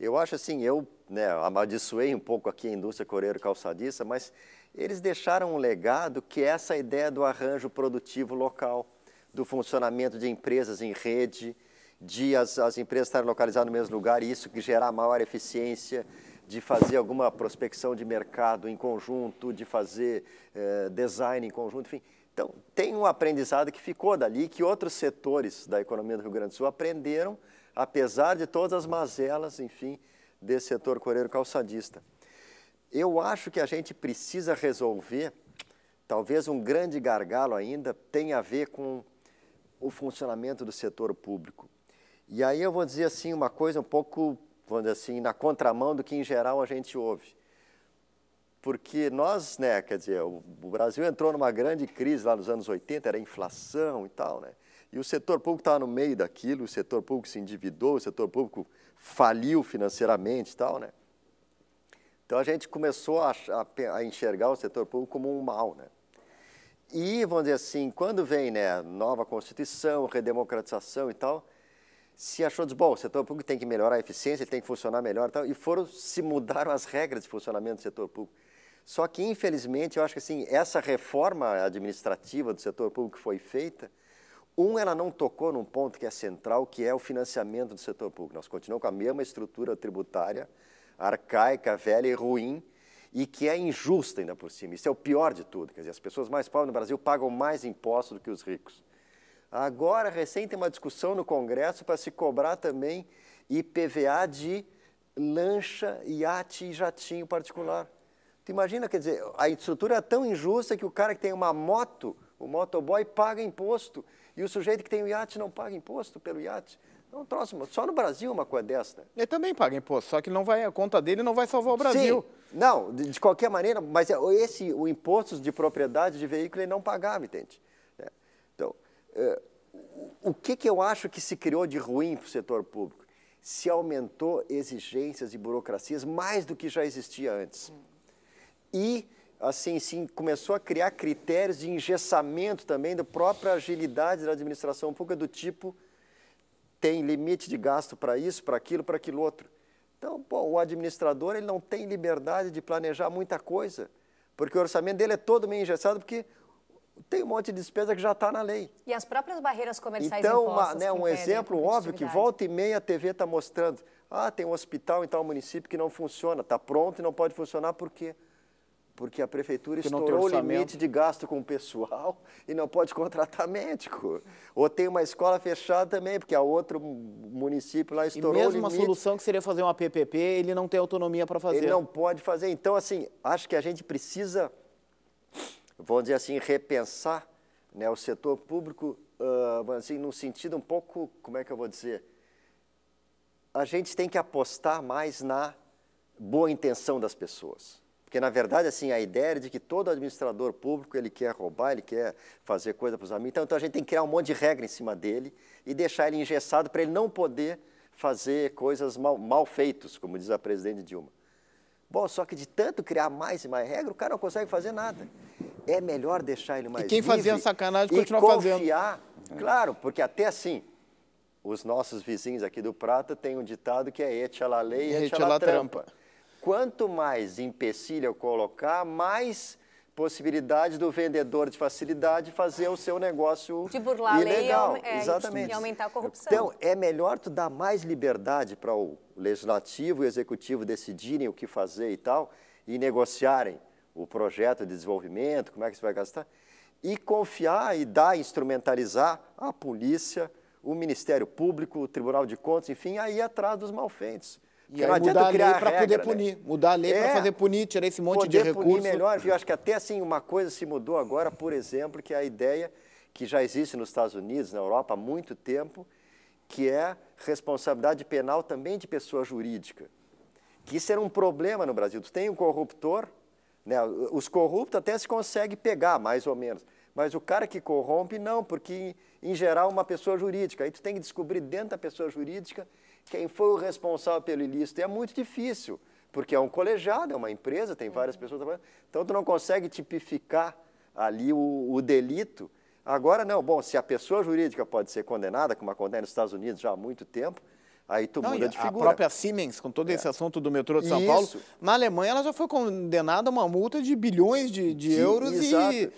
Eu acho assim, eu né, amaldiçoei um pouco aqui a indústria coreiro Calçadista, mas eles deixaram um legado que é essa ideia do arranjo produtivo local, do funcionamento de empresas em rede, de as, as empresas estarem localizadas no mesmo lugar e isso que gerar maior eficiência, de fazer alguma prospecção de mercado em conjunto, de fazer eh, design em conjunto, enfim. Então, tem um aprendizado que ficou dali, que outros setores da economia do Rio Grande do Sul aprenderam, apesar de todas as mazelas, enfim, desse setor coreiro calçadista. Eu acho que a gente precisa resolver, talvez um grande gargalo ainda, tem a ver com o funcionamento do setor público. E aí eu vou dizer assim uma coisa um pouco, vamos dizer assim, na contramão do que em geral a gente ouve. Porque nós, né, quer dizer, o, Brasil entrou numa grande crise lá nos anos 80, era inflação e tal, né? E o setor público estava no meio daquilo, o setor público se endividou, o setor público faliu financeiramente e tal, né? Então a gente começou a, a, a, enxergar o setor público como um mal, né? E, vamos dizer assim, quando vem né, nova Constituição, redemocratização e tal, se achou, diz, bom, o setor público tem que melhorar a eficiência, tem que funcionar melhor e tal, e foram, se mudaram as regras de funcionamento do setor público. Só que, infelizmente, eu acho que assim, essa reforma administrativa do setor público que foi feita, um, ela não tocou num ponto que é central, que é o financiamento do setor público. Nós continuamos com a mesma estrutura tributária, arcaica, velha e ruim, e que é injusta ainda por cima. Isso é o pior de tudo. Quer dizer, as pessoas mais pobres no Brasil pagam mais impostos do que os ricos. Agora, recém tem uma discussão no Congresso para se cobrar também IPVA de lancha, iate e jatinho particular. Tu imagina, quer dizer, a estrutura é tão injusta que o cara que tem uma moto, o motoboy, paga imposto e o sujeito que tem o iate não paga imposto pelo iate. Não, é troço, só no Brasil uma coisa dessa. Ele também paga imposto, só que não vai, a conta dele não vai salvar o Brasil. Sim, não, de, de qualquer maneira, mas é, esse, o imposto de propriedade de veículo ele não pagava, entende? É, o que, que eu acho que se criou de ruim para o setor público? Se aumentou exigências e burocracias mais do que já existia antes. E, assim, se começou a criar critérios de engessamento também da própria agilidade da administração pública, do tipo, tem limite de gasto para isso, para aquilo, para aquilo outro. Então, o administrador ele não tem liberdade de planejar muita coisa, porque o orçamento dele é todo meio engessado, porque tem um monte de despesa que já está na lei. E as próprias barreiras comerciais Então, uma, né, um exemplo óbvio que volta e meia a TV está mostrando. Ah, tem um hospital em tal município que não funciona, está pronto e não pode funcionar por quê? Porque a prefeitura Porque estourou o limite de gasto com o pessoal e não pode contratar médico. Ou tem uma escola fechada também, porque a outro município lá estourou o limite. E mesmo a solução que seria fazer uma PPP, ele não tem autonomia para fazer. Ele não pode fazer. Então, assim, acho que a gente precisa vamos dizer assim, repensar né, o setor público, uh, assim, num sentido um pouco, como é que eu vou dizer, a gente tem que apostar mais na boa intenção das pessoas. Porque, na verdade, assim, a ideia é de que todo administrador público, ele quer roubar, ele quer fazer coisa para os amigos. Então, então, a gente tem que criar um monte de regra em cima dele e deixar ele engessado para ele não poder fazer coisas mal, mal feitas, como diz a presidente Dilma. Bom, só que de tanto criar mais e mais regra, o cara não consegue fazer nada é melhor deixar ele mais E quem livre fazia sacanagem continua fazendo. E confiar, é. claro, porque até assim, os nossos vizinhos aqui do Prata têm um ditado que é ete la lei e ete la trampa. Quanto mais empecilho eu colocar, mais possibilidade do vendedor de facilidade fazer o seu negócio de burlar ilegal. a lei é, Exatamente. e aumentar a corrupção. Então, é melhor tu dar mais liberdade para o legislativo e o executivo decidirem o que fazer e tal, e negociarem o projeto de desenvolvimento, como é que você vai gastar, e confiar e dar, instrumentalizar a polícia, o Ministério Público, o Tribunal de Contas, enfim, aí atrás dos malfeitos. E aí né? mudar a lei para poder punir, né? mudar a lei é, para fazer punir, tirar esse monte poder de recurso. Punir melhor, eu acho que até assim uma coisa se mudou agora, por exemplo, que é a ideia que já existe nos Estados Unidos, na Europa há muito tempo, que é responsabilidade penal também de pessoa jurídica. Que isso era um problema no Brasil. Tu tem um corruptor, né? Os corruptos até se consegue pegar, mais ou menos. Mas o cara que corrompe, não, porque em geral uma pessoa jurídica. Aí tu tem que descobrir dentro da pessoa jurídica quem foi o responsável pelo ilícito. E é muito difícil, porque é um colegiado, é uma empresa, tem várias uhum. pessoas trabalhando. Então tu não consegue tipificar ali o, o delito. Agora não, bom, se a pessoa jurídica pode ser condenada, como acontece nos Estados Unidos já há muito tempo, Aí tu Não, muda de figura. A própria Siemens, com todo é. esse assunto do metrô de São Isso. Paulo, na Alemanha ela já foi condenada a uma multa de bilhões de, de euros e,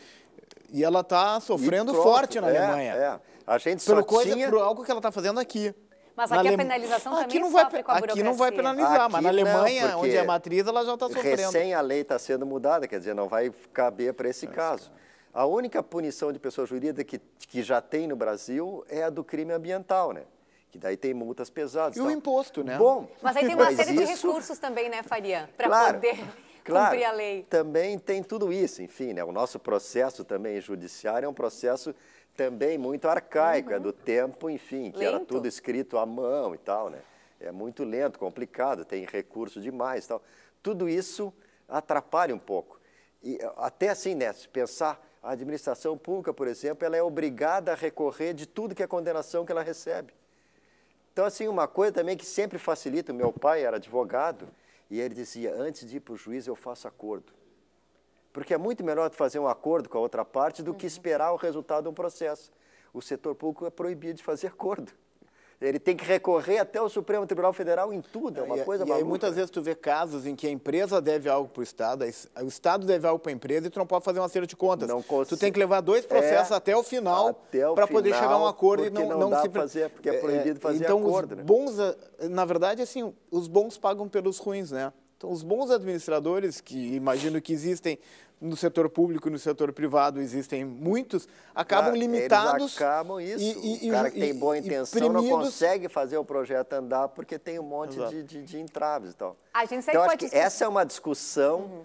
e ela está sofrendo forte na é, Alemanha. É. A gente Pelo só coisa, tinha... por algo que ela está fazendo aqui. Mas aqui na a penalização aqui também não vai, sofre com a Aqui não vai penalizar, aqui mas na Alemanha, não, onde é a matriz, ela já está sofrendo. Recém a lei está sendo mudada, quer dizer, não vai caber para esse, caso. Cara. A única punição de pessoa jurídica que, que já tem no Brasil é a do crime ambiental, né? que daí tem multas pesadas. E o imposto, né? Bom, mas aí tem uma série isso... de recursos também, né, Faria, para claro, poder claro, cumprir a lei. Também tem tudo isso, enfim, né? O nosso processo também judiciário é um processo também muito arcaico, é uhum. é do tempo, enfim, que lento. era tudo escrito à mão e tal, né? É muito lento, complicado, tem recurso demais, e tal. Tudo isso atrapalha um pouco. E até assim, né, se pensar a administração pública, por exemplo, ela é obrigada a recorrer de tudo que é condenação que ela recebe. Então, assim, uma coisa também que sempre facilita, meu pai era advogado, e ele dizia, antes de ir para o juiz eu faço acordo. Porque é muito melhor fazer um acordo com a outra parte do que uhum. esperar o resultado de um processo. O setor público é proibido de fazer acordo. Ele tem que recorrer até o Supremo Tribunal Federal em tudo, é uma e, é, coisa e maluca. E muitas vezes tu vê casos em que a empresa deve algo para o Estado, o Estado deve algo para a empresa e tu não pode fazer um acerto de contas. Não consigo. tu tem que levar dois é, processos é, até o final para poder chegar a um acordo e não, não, não dá se... fazer, porque é, é proibido fazer então, acordo. Então, né? bons, eh, na verdade, assim, os bons pagam pelos ruins, né? Então, os bons administradores, que imagino que existem no setor público e no setor privado, existem muitos, acabam ah, limitados. acabam isso. E, e, o cara que tem boa intenção primidos... não consegue fazer o projeto andar porque tem um monte de, de, de, entraves então. A gente então, acho que essa é uma discussão. Uhum.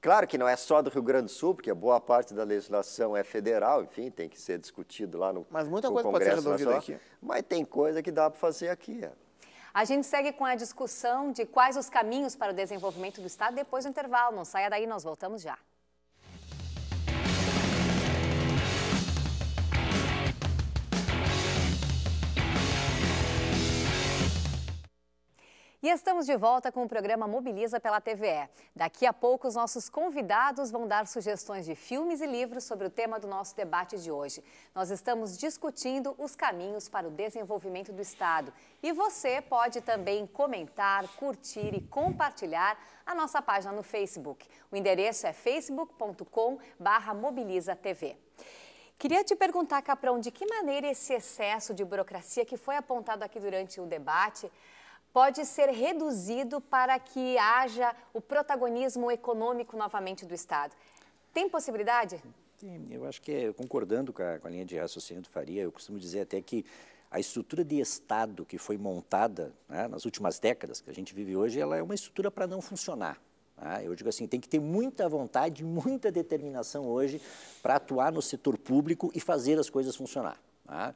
Claro que não é só do Rio Grande do Sul, porque boa parte da legislação é federal, enfim, tem que ser discutido lá no Congresso. Mas muita coisa pode ser resolvida aqui. Mas tem coisa que dá para fazer aqui. É. A gente segue com a discussão de quais os caminhos para o desenvolvimento do Estado depois do intervalo. Não saia daí, nós voltamos já. E estamos de volta com o programa Mobiliza pela TVE. Daqui a pouco, os nossos convidados vão dar sugestões de filmes e livros sobre o tema do nosso debate de hoje. Nós estamos discutindo os caminhos para o desenvolvimento do Estado. E você pode também comentar, curtir e compartilhar a nossa página no Facebook. O endereço é facebook.com/mobilizatv. Queria te perguntar, Caprão, de que maneira esse excesso de burocracia que foi apontado aqui durante o debate pode ser reduzido para que haja o protagonismo econômico novamente do Estado. Tem possibilidade? Tem, eu acho que, é, concordando com a, com a linha de raciocínio do Faria, eu costumo dizer até que a estrutura de Estado que foi montada né, nas últimas décadas, que a gente vive hoje, ela é uma estrutura para não funcionar. Ah, eu digo assim, tem que ter muita vontade, muita determinação hoje para atuar no setor público e fazer as coisas funcionar. Ah.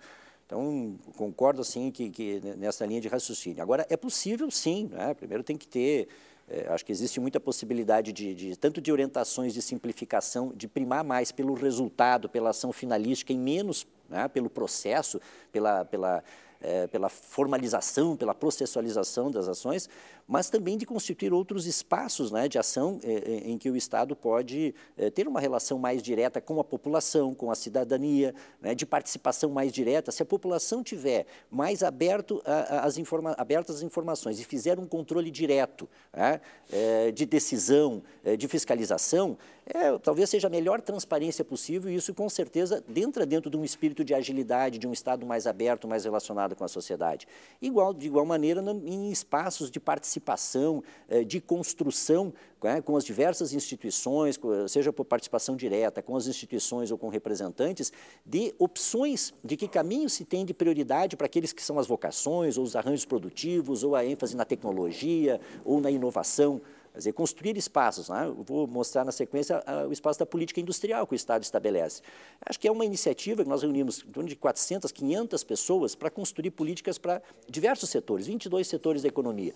Então, concordo assim que, que nessa linha de raciocínio. Agora, é possível sim, né? primeiro tem que ter é, acho que existe muita possibilidade de, de, tanto de orientações de simplificação, de primar mais pelo resultado, pela ação finalística e menos né, pelo processo, pela, pela, é, pela formalização, pela processualização das ações, mas também de constituir outros espaços né, de ação eh, em que o Estado pode eh, ter uma relação mais direta com a população, com a cidadania, né, de participação mais direta. Se a população tiver mais aberto a, a, as informa abertas as informações e fizer um controle direto né, eh, de decisão, de fiscalização, é, talvez seja a melhor transparência possível e isso com certeza entra dentro de um espírito de agilidade, de um Estado mais aberto, mais relacionado com a sociedade. Igual, de igual maneira, no, em espaços de participação participação, eh, de construção né, com as diversas instituições, seja por participação direta, com as instituições ou com representantes, de opções de que caminho se tem de prioridade para aqueles que são as vocações, ou os arranjos produtivos, ou a ênfase na tecnologia, ou na inovação. Quer dizer, construir espaços. Né? Eu vou mostrar na sequência ah, o espaço da política industrial que o Estado estabelece. Acho que é uma iniciativa que nós reunimos em torno de 400, 500 pessoas para construir políticas para diversos setores, 22 setores da economia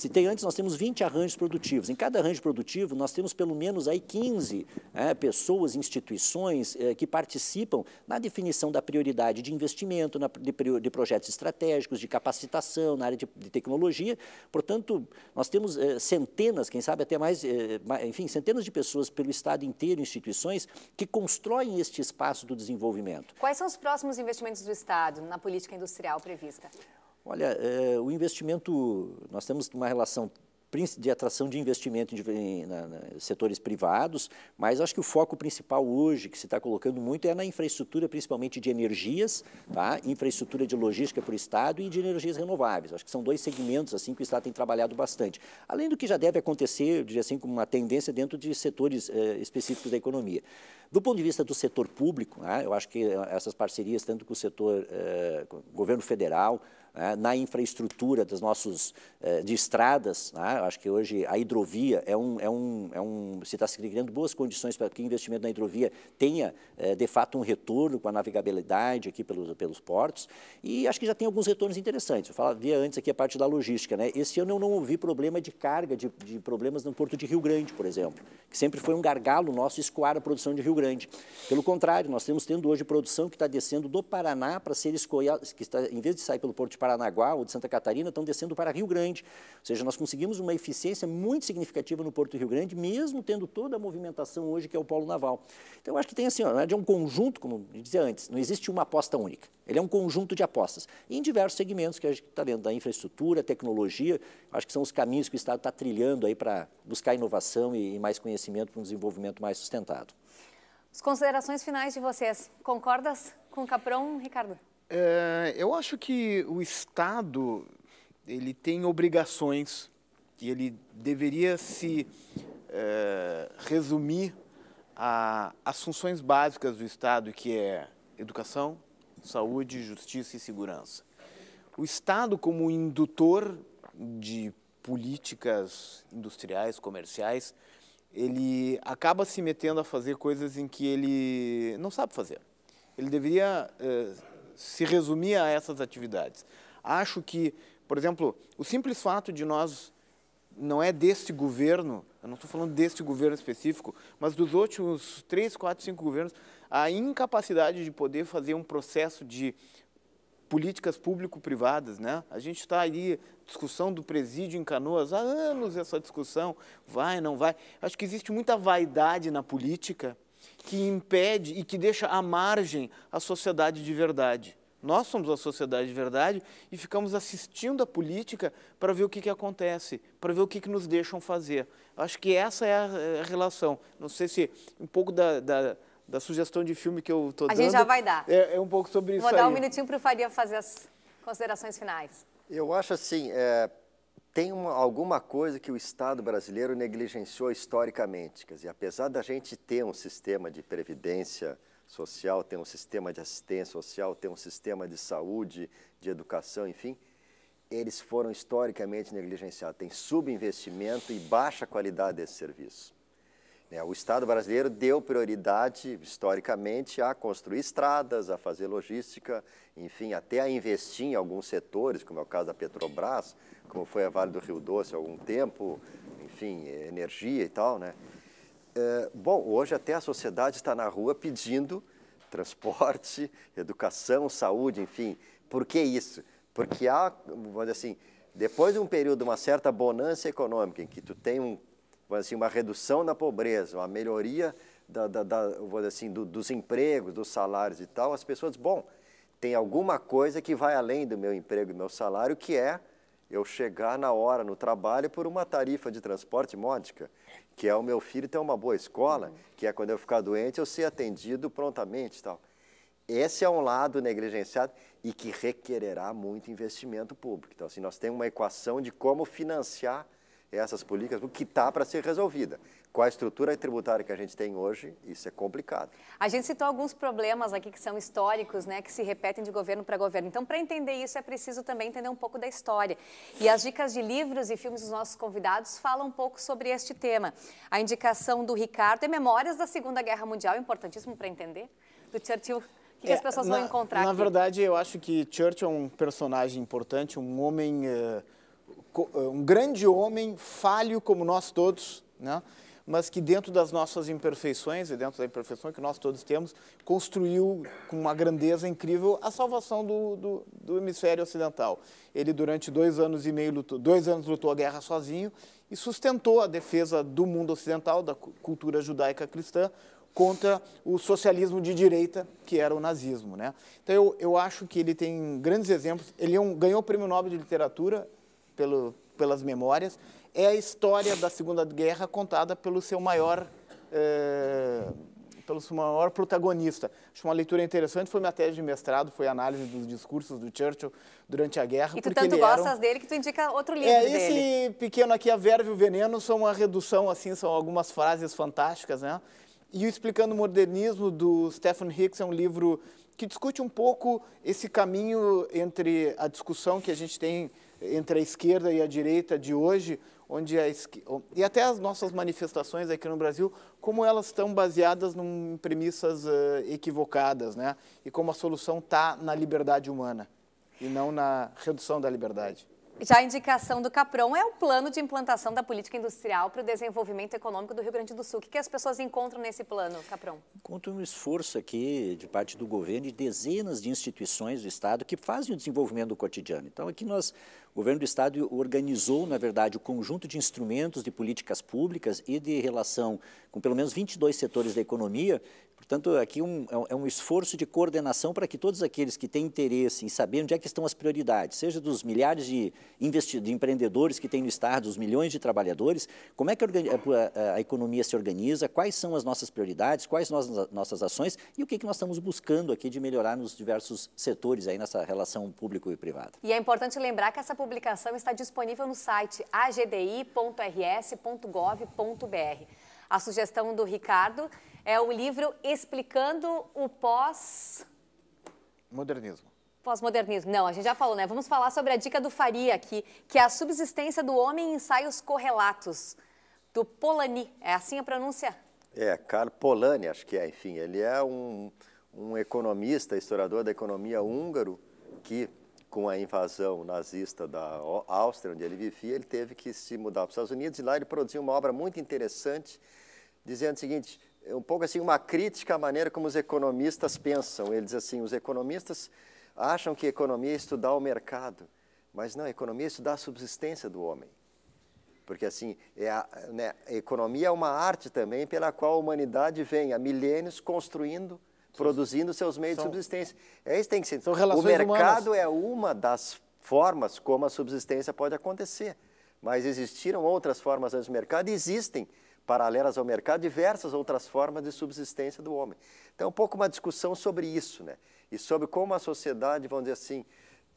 citei antes, nós temos 20 arranjos produtivos. Em cada arranjo produtivo, nós temos pelo menos aí 15 é, pessoas, instituições é, que participam na definição da prioridade de investimento, na, de, de, projetos estratégicos, de capacitação na área de, de tecnologia. Portanto, nós temos é, centenas, quem sabe até mais, é, enfim, centenas de pessoas pelo Estado inteiro, instituições, que constroem este espaço do desenvolvimento. Quais são os próximos investimentos do Estado na política industrial prevista? Olha, é, o investimento, nós temos uma relação de atração de investimento em, na, na, setores privados, mas acho que o foco principal hoje que se está colocando muito é na infraestrutura, principalmente de energias, tá? infraestrutura de logística para o Estado e de energias renováveis. Acho que são dois segmentos assim que o Estado tem trabalhado bastante. Além do que já deve acontecer, eu diria assim, como uma tendência dentro de setores eh, específicos da economia. Do ponto de vista do setor público, né, eu acho que eh, essas parcerias, tanto com o setor eh, com o governo federal, né, na infraestrutura das nossos eh, de estradas, né, eu acho que hoje a hidrovia é um, é um, é um se está se criando boas condições para que o investimento na hidrovia tenha eh, de fato um retorno com a navegabilidade aqui pelos, pelos portos e acho que já tem alguns retornos interessantes. Eu falava antes aqui a parte da logística, né? Esse ano eu não ouvi problema de carga, de, de problemas no porto de Rio Grande, por exemplo, que sempre foi um gargalo nosso escoar a produção de Rio Grande. Grande. Pelo contrário, nós temos tendo hoje produção que está descendo do Paraná para ser escoiada, que está, em vez de sair pelo Porto de Paranaguá ou de Santa Catarina, estão descendo para Rio Grande. Ou seja, nós conseguimos uma eficiência muito significativa no Porto Rio Grande, mesmo tendo toda a movimentação hoje que é o polo naval. Então, eu acho que tem assim, ó, é um conjunto, como eu dizia antes, não existe uma aposta única. Ele é um conjunto de apostas em diversos segmentos que a gente está dentro da infraestrutura, tecnologia, acho que são os caminhos que o Estado está trilhando aí para buscar inovação e mais conhecimento para um desenvolvimento mais sustentado. As considerações finais de vocês. Concordas com o Capron, Ricardo? É, eu acho que o Estado ele tem obrigações e ele deveria se é, resumir às funções básicas do Estado, que é educação, saúde, justiça e segurança. O Estado, como indutor de políticas industriais, comerciais, ele acaba se metendo a fazer coisas em que ele não sabe fazer. Ele deveria eh, se resumir a essas atividades. Acho que, por exemplo, o simples fato de nós, não é deste governo, eu não estou falando deste governo específico, mas dos últimos três, quatro, cinco governos, a incapacidade de poder fazer um processo de políticas público-privadas. Né? A gente está ali, discussão do presídio em Canoas, há anos essa discussão, vai, não vai. Acho que existe muita vaidade na política que impede e que deixa à margem a sociedade de verdade. Nós somos a sociedade de verdade e ficamos assistindo a política para ver o que, que acontece, para ver o que, que nos deixam fazer. Acho que essa é a é relação. Não sei se um pouco da, da da sugestão de filme que eu tô a dando. A gente já vai dar. É, é um pouco sobre Vou isso Vou dar aí. um minutinho para o Faria fazer as considerações finais. Eu acho assim, é, tem uma, alguma coisa que o Estado brasileiro negligenciou historicamente. Quer dizer, apesar da gente ter um sistema de previdência social, ter um sistema de assistência social, ter um sistema de saúde, de educação, enfim, eles foram historicamente negligenciados. Tem subinvestimento e baixa qualidade desse serviço. Né? O Estado brasileiro deu prioridade, historicamente, a construir estradas, a fazer logística, enfim, até a investir em alguns setores, como é o caso da Petrobras, como foi a Vale do Rio Doce há algum tempo, enfim, eh, energia e tal, né? É, bom, hoje até a sociedade está na rua pedindo transporte, educação, saúde, enfim. Por que isso? Porque há, vamos dizer assim, depois de um período, uma certa bonança econômica, em que tu tem um assim, uma redução na pobreza, uma melhoria da, da, da assim, do, dos empregos, dos salários e tal, as pessoas, bom, tem alguma coisa que vai além do meu emprego e meu salário, que é eu chegar na hora no trabalho por uma tarifa de transporte módica, que é o meu filho ter uma boa escola, uhum. que é quando eu ficar doente eu ser atendido prontamente e tal. Esse é um lado negligenciado e que requererá muito investimento público. Então, assim, nós temos uma equação de como financiar essas políticas, o que está para ser resolvida. Com a estrutura tributária que a gente tem hoje, isso é complicado. A gente citou alguns problemas aqui que são históricos, né, que se repetem de governo para governo. Então, para entender isso, é preciso também entender um pouco da história. E as dicas de livros e filmes dos nossos convidados falam um pouco sobre este tema. A indicação do Ricardo é Memórias da Segunda Guerra Mundial, importantíssimo para entender, do Churchill o que, as é, pessoas é, na, vão encontrar? Na aqui? verdade, eu acho que Churchill é um personagem importante, um homem uh, eh, um grande homem, falho como nós todos, né? mas que dentro das nossas imperfeições e dentro da imperfeição que nós todos temos, construiu com uma grandeza incrível a salvação do, do, do hemisfério ocidental. Ele durante dois anos e meio lutou, dois anos lutou a guerra sozinho e sustentou a defesa do mundo ocidental, da cultura judaica cristã, contra o socialismo de direita que era o nazismo, né? Então eu, eu acho que ele tem grandes exemplos. Ele é um, ganhou o prêmio Nobel de literatura pelo, pelas memórias, é a história da Segunda Guerra contada pelo seu maior, é, pelo seu maior protagonista. Acho uma leitura interessante, foi minha tese de mestrado, foi a análise dos discursos do Churchill durante a guerra. E tu tanto gostas um... dele que tu indica outro é, livro é, esse pequeno aqui, A Verve e o Veneno, são uma redução, assim, são algumas frases fantásticas, né? E o Explicando o Modernismo, do Stephen Hicks, é um livro que discute um pouco esse caminho entre a discussão que a gente tem entre a esquerda e a direita de hoje, onde a esqui... e até as nossas manifestações aqui no Brasil, como elas estão baseadas em premissas uh, equivocadas, né? E como a solução está na liberdade humana e não na redução da liberdade. Já a indicação do Capron é o plano de implantação da política industrial para o desenvolvimento econômico do Rio Grande do Sul. O que, as pessoas encontram nesse plano, Capron? Encontro um esforço aqui de parte do governo e dezenas de instituições do Estado que fazem o desenvolvimento do cotidiano. Então, aqui nós, o governo do Estado organizou, na verdade, o conjunto de instrumentos de políticas públicas e de relação com pelo menos 22 setores da economia Portanto, aqui é um, é um esforço de coordenação para que todos aqueles que têm interesse em saber onde é que estão as prioridades, seja dos milhares de, de empreendedores que tem no Estado, dos milhões de trabalhadores, como é que a, a, a economia se organiza, quais são as nossas prioridades, quais as nossas ações e o que, que nós estamos buscando aqui de melhorar nos diversos setores aí nessa relação público e privada. E é importante lembrar que essa publicação está disponível no site agdi.rs.gov.br. A sugestão do Ricardo é o livro explicando o pós... Modernismo. Pós-modernismo. Não, a gente já falou, né? Vamos falar sobre a dica do Faria aqui, que é a subsistência do homem em ensaios correlatos, do Polanyi. É assim a pronúncia? É, Carl Polanyi, acho que é, enfim. Ele é um, um economista, historiador da economia húngaro, que com a invasão nazista da Áustria, onde ele vivia, ele teve que se mudar para os Estados Unidos e lá ele produziu uma obra muito interessante, dizendo o seguinte, um pouco assim, uma crítica à maneira como os economistas pensam. Ele diz assim, os economistas acham que economia é estudar o mercado, mas não, economia é estudar a subsistência do homem. Porque assim, é a, né, a economia é uma arte também pela qual a humanidade vem há milênios construindo produzindo seus meios são, de subsistência. É isso que tem que ser. São relações o mercado humanas. é uma das formas como a subsistência pode acontecer. Mas existiram outras formas antes do mercado e existem, paralelas ao mercado, diversas outras formas de subsistência do homem. Então, é um pouco uma discussão sobre isso, né? E sobre como a sociedade, vamos dizer assim,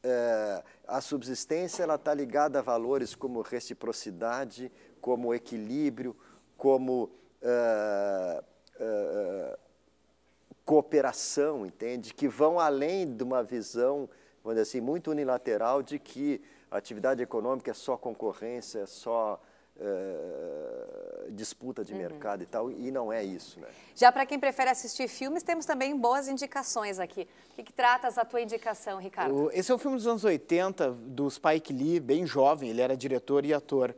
é, a subsistência ela está ligada a valores como reciprocidade, como equilíbrio, como é, é, cooperação, entende? Que vão além de uma visão, vamos dizer assim, muito unilateral de que a atividade econômica é só concorrência, é só eh, disputa de uhum. mercado e tal, e não é isso, né? Já para quem prefere assistir filmes, temos também boas indicações aqui. O que, que tratas a tua indicação, Ricardo? O, esse é um filme dos anos 80, do Spike Lee, bem jovem, ele era diretor e ator.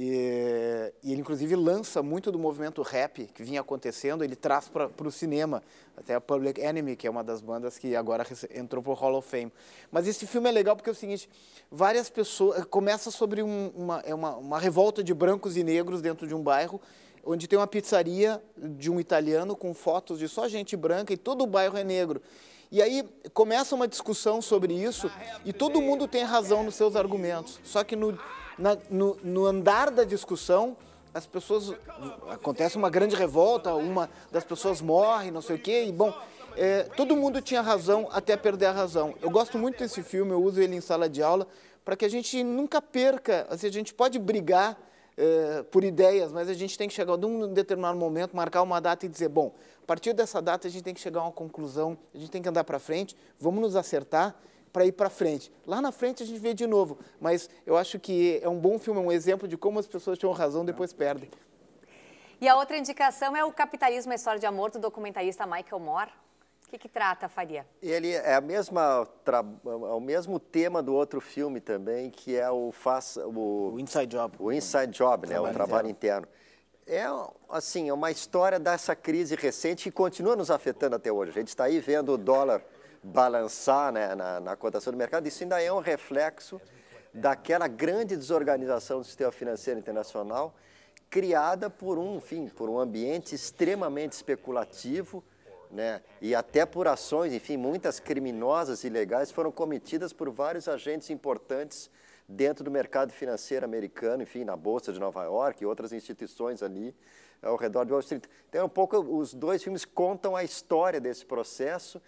E, e, ele, inclusive, lança muito do movimento rap que vinha acontecendo, ele traz para o cinema, até a Public Enemy, que é uma das bandas que agora entrou para o Hall of Fame. Mas esse filme é legal porque é o seguinte, várias pessoas... Começa sobre um, uma, é uma, uma revolta de brancos e negros dentro de um bairro, onde tem uma pizzaria de um italiano com fotos de só gente branca e todo o bairro é negro. E aí começa uma discussão sobre isso e todo mundo tem razão nos seus argumentos. Só que no, na, no, no andar da discussão, as pessoas. acontece uma grande revolta, uma das pessoas morre, não sei o quê, e bom. É, todo mundo tinha razão até perder a razão. Eu gosto muito desse filme, eu uso ele em sala de aula, para que a gente nunca perca, assim, a gente pode brigar, eh, por ideias, mas a gente tem que chegar num determinado momento, marcar uma data e dizer, bom, a partir dessa data a gente tem que chegar a uma conclusão, a gente tem que andar para frente, vamos nos acertar para ir para frente. Lá na frente a gente vê de novo, mas eu acho que é um bom filme, é um exemplo de como as pessoas tinham razão depois perdem. E a outra indicação é o Capitalismo, é História de Amor, do documentarista Michael Moore. O que, que, trata, Faria? Ele é a mesma, tra... É o mesmo tema do outro filme também, que é o faça o, o Inside Job. O Inside Job, né? o né? Trabalho o trabalho interno. interno. É assim, é uma história dessa crise recente que continua nos afetando até hoje. A gente está aí vendo o dólar balançar né, na, na cotação do mercado. Isso ainda é um reflexo daquela grande desorganização do sistema financeiro internacional criada por um, enfim, por um ambiente extremamente especulativo né? E até por ações, enfim, muitas criminosas ilegais foram cometidas por vários agentes importantes dentro do mercado financeiro americano, enfim, na Bolsa de Nova York e outras instituições ali eh, ao redor de Wall Street. Então, é um pouco os dois filmes contam a história desse processo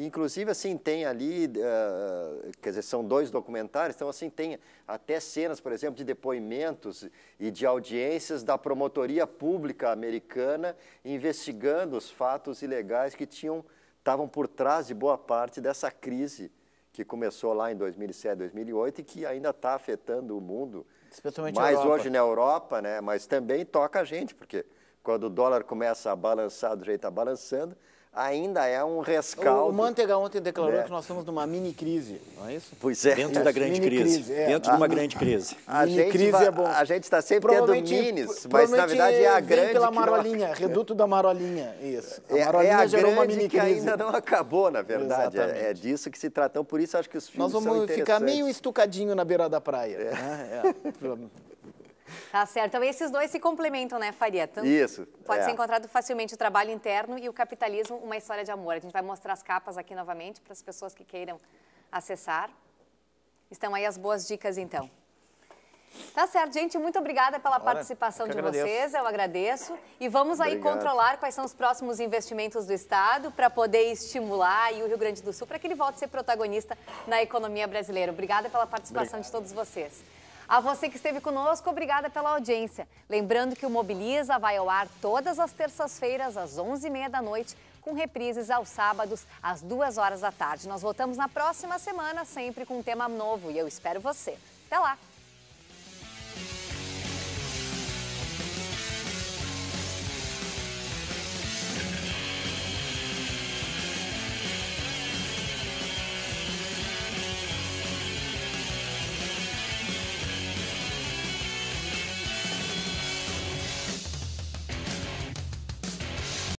Inclusive, assim, tem ali, uh, quer dizer, são dois documentários, então, assim, tem até cenas, por exemplo, de depoimentos e de audiências da promotoria pública americana investigando os fatos ilegais que tinham, estavam por trás de boa parte dessa crise que começou lá em 2007, 2008 e que ainda está afetando o mundo. Especialmente mais hoje na Europa, né? Mas também toca a gente, porque quando o dólar começa a balançar do jeito que está balançando, ainda é um rescaldo. O Manteiga ontem declarou é. que nós estamos numa mini crise, não é isso? Pois é, dentro é, da grande crise. crise. É. Dentro a, de uma a, grande crise. A, mini gente crise é bom. A gente está sempre tendo minis, mas na verdade é a grande pela marolinha, que... reduto da marolinha, isso. A é, marolinha é a gerou uma mini que crise. ainda não acabou, na verdade. É, é, disso que se tratam, então, por isso acho que os filmes Nós vamos ficar meio estucadinho na beira da praia. É. Né? É. Tá certo. Então, esses dois se complementam, né, Faria? Então, Isso. Pode é. ser encontrado facilmente o trabalho interno e o capitalismo, uma história de amor. A gente vai mostrar as capas aqui novamente para as pessoas que queiram acessar. Estão aí as boas dicas, então. Tá certo, gente. Muito obrigada pela Olha, participação de vocês. Eu agradeço. E vamos Obrigado. aí controlar quais são os próximos investimentos do Estado para poder estimular o Rio Grande do Sul para que ele volte a ser protagonista na economia brasileira. Obrigada pela participação Obrigado. de todos vocês. A você que esteve conosco, obrigada pela audiência. Lembrando que o Mobiliza vai ao ar todas as terças-feiras, às 11h30 da noite, com reprises aos sábados, às 2 horas da tarde. Nós voltamos na próxima semana, sempre com um tema novo, e eu espero você. Até lá!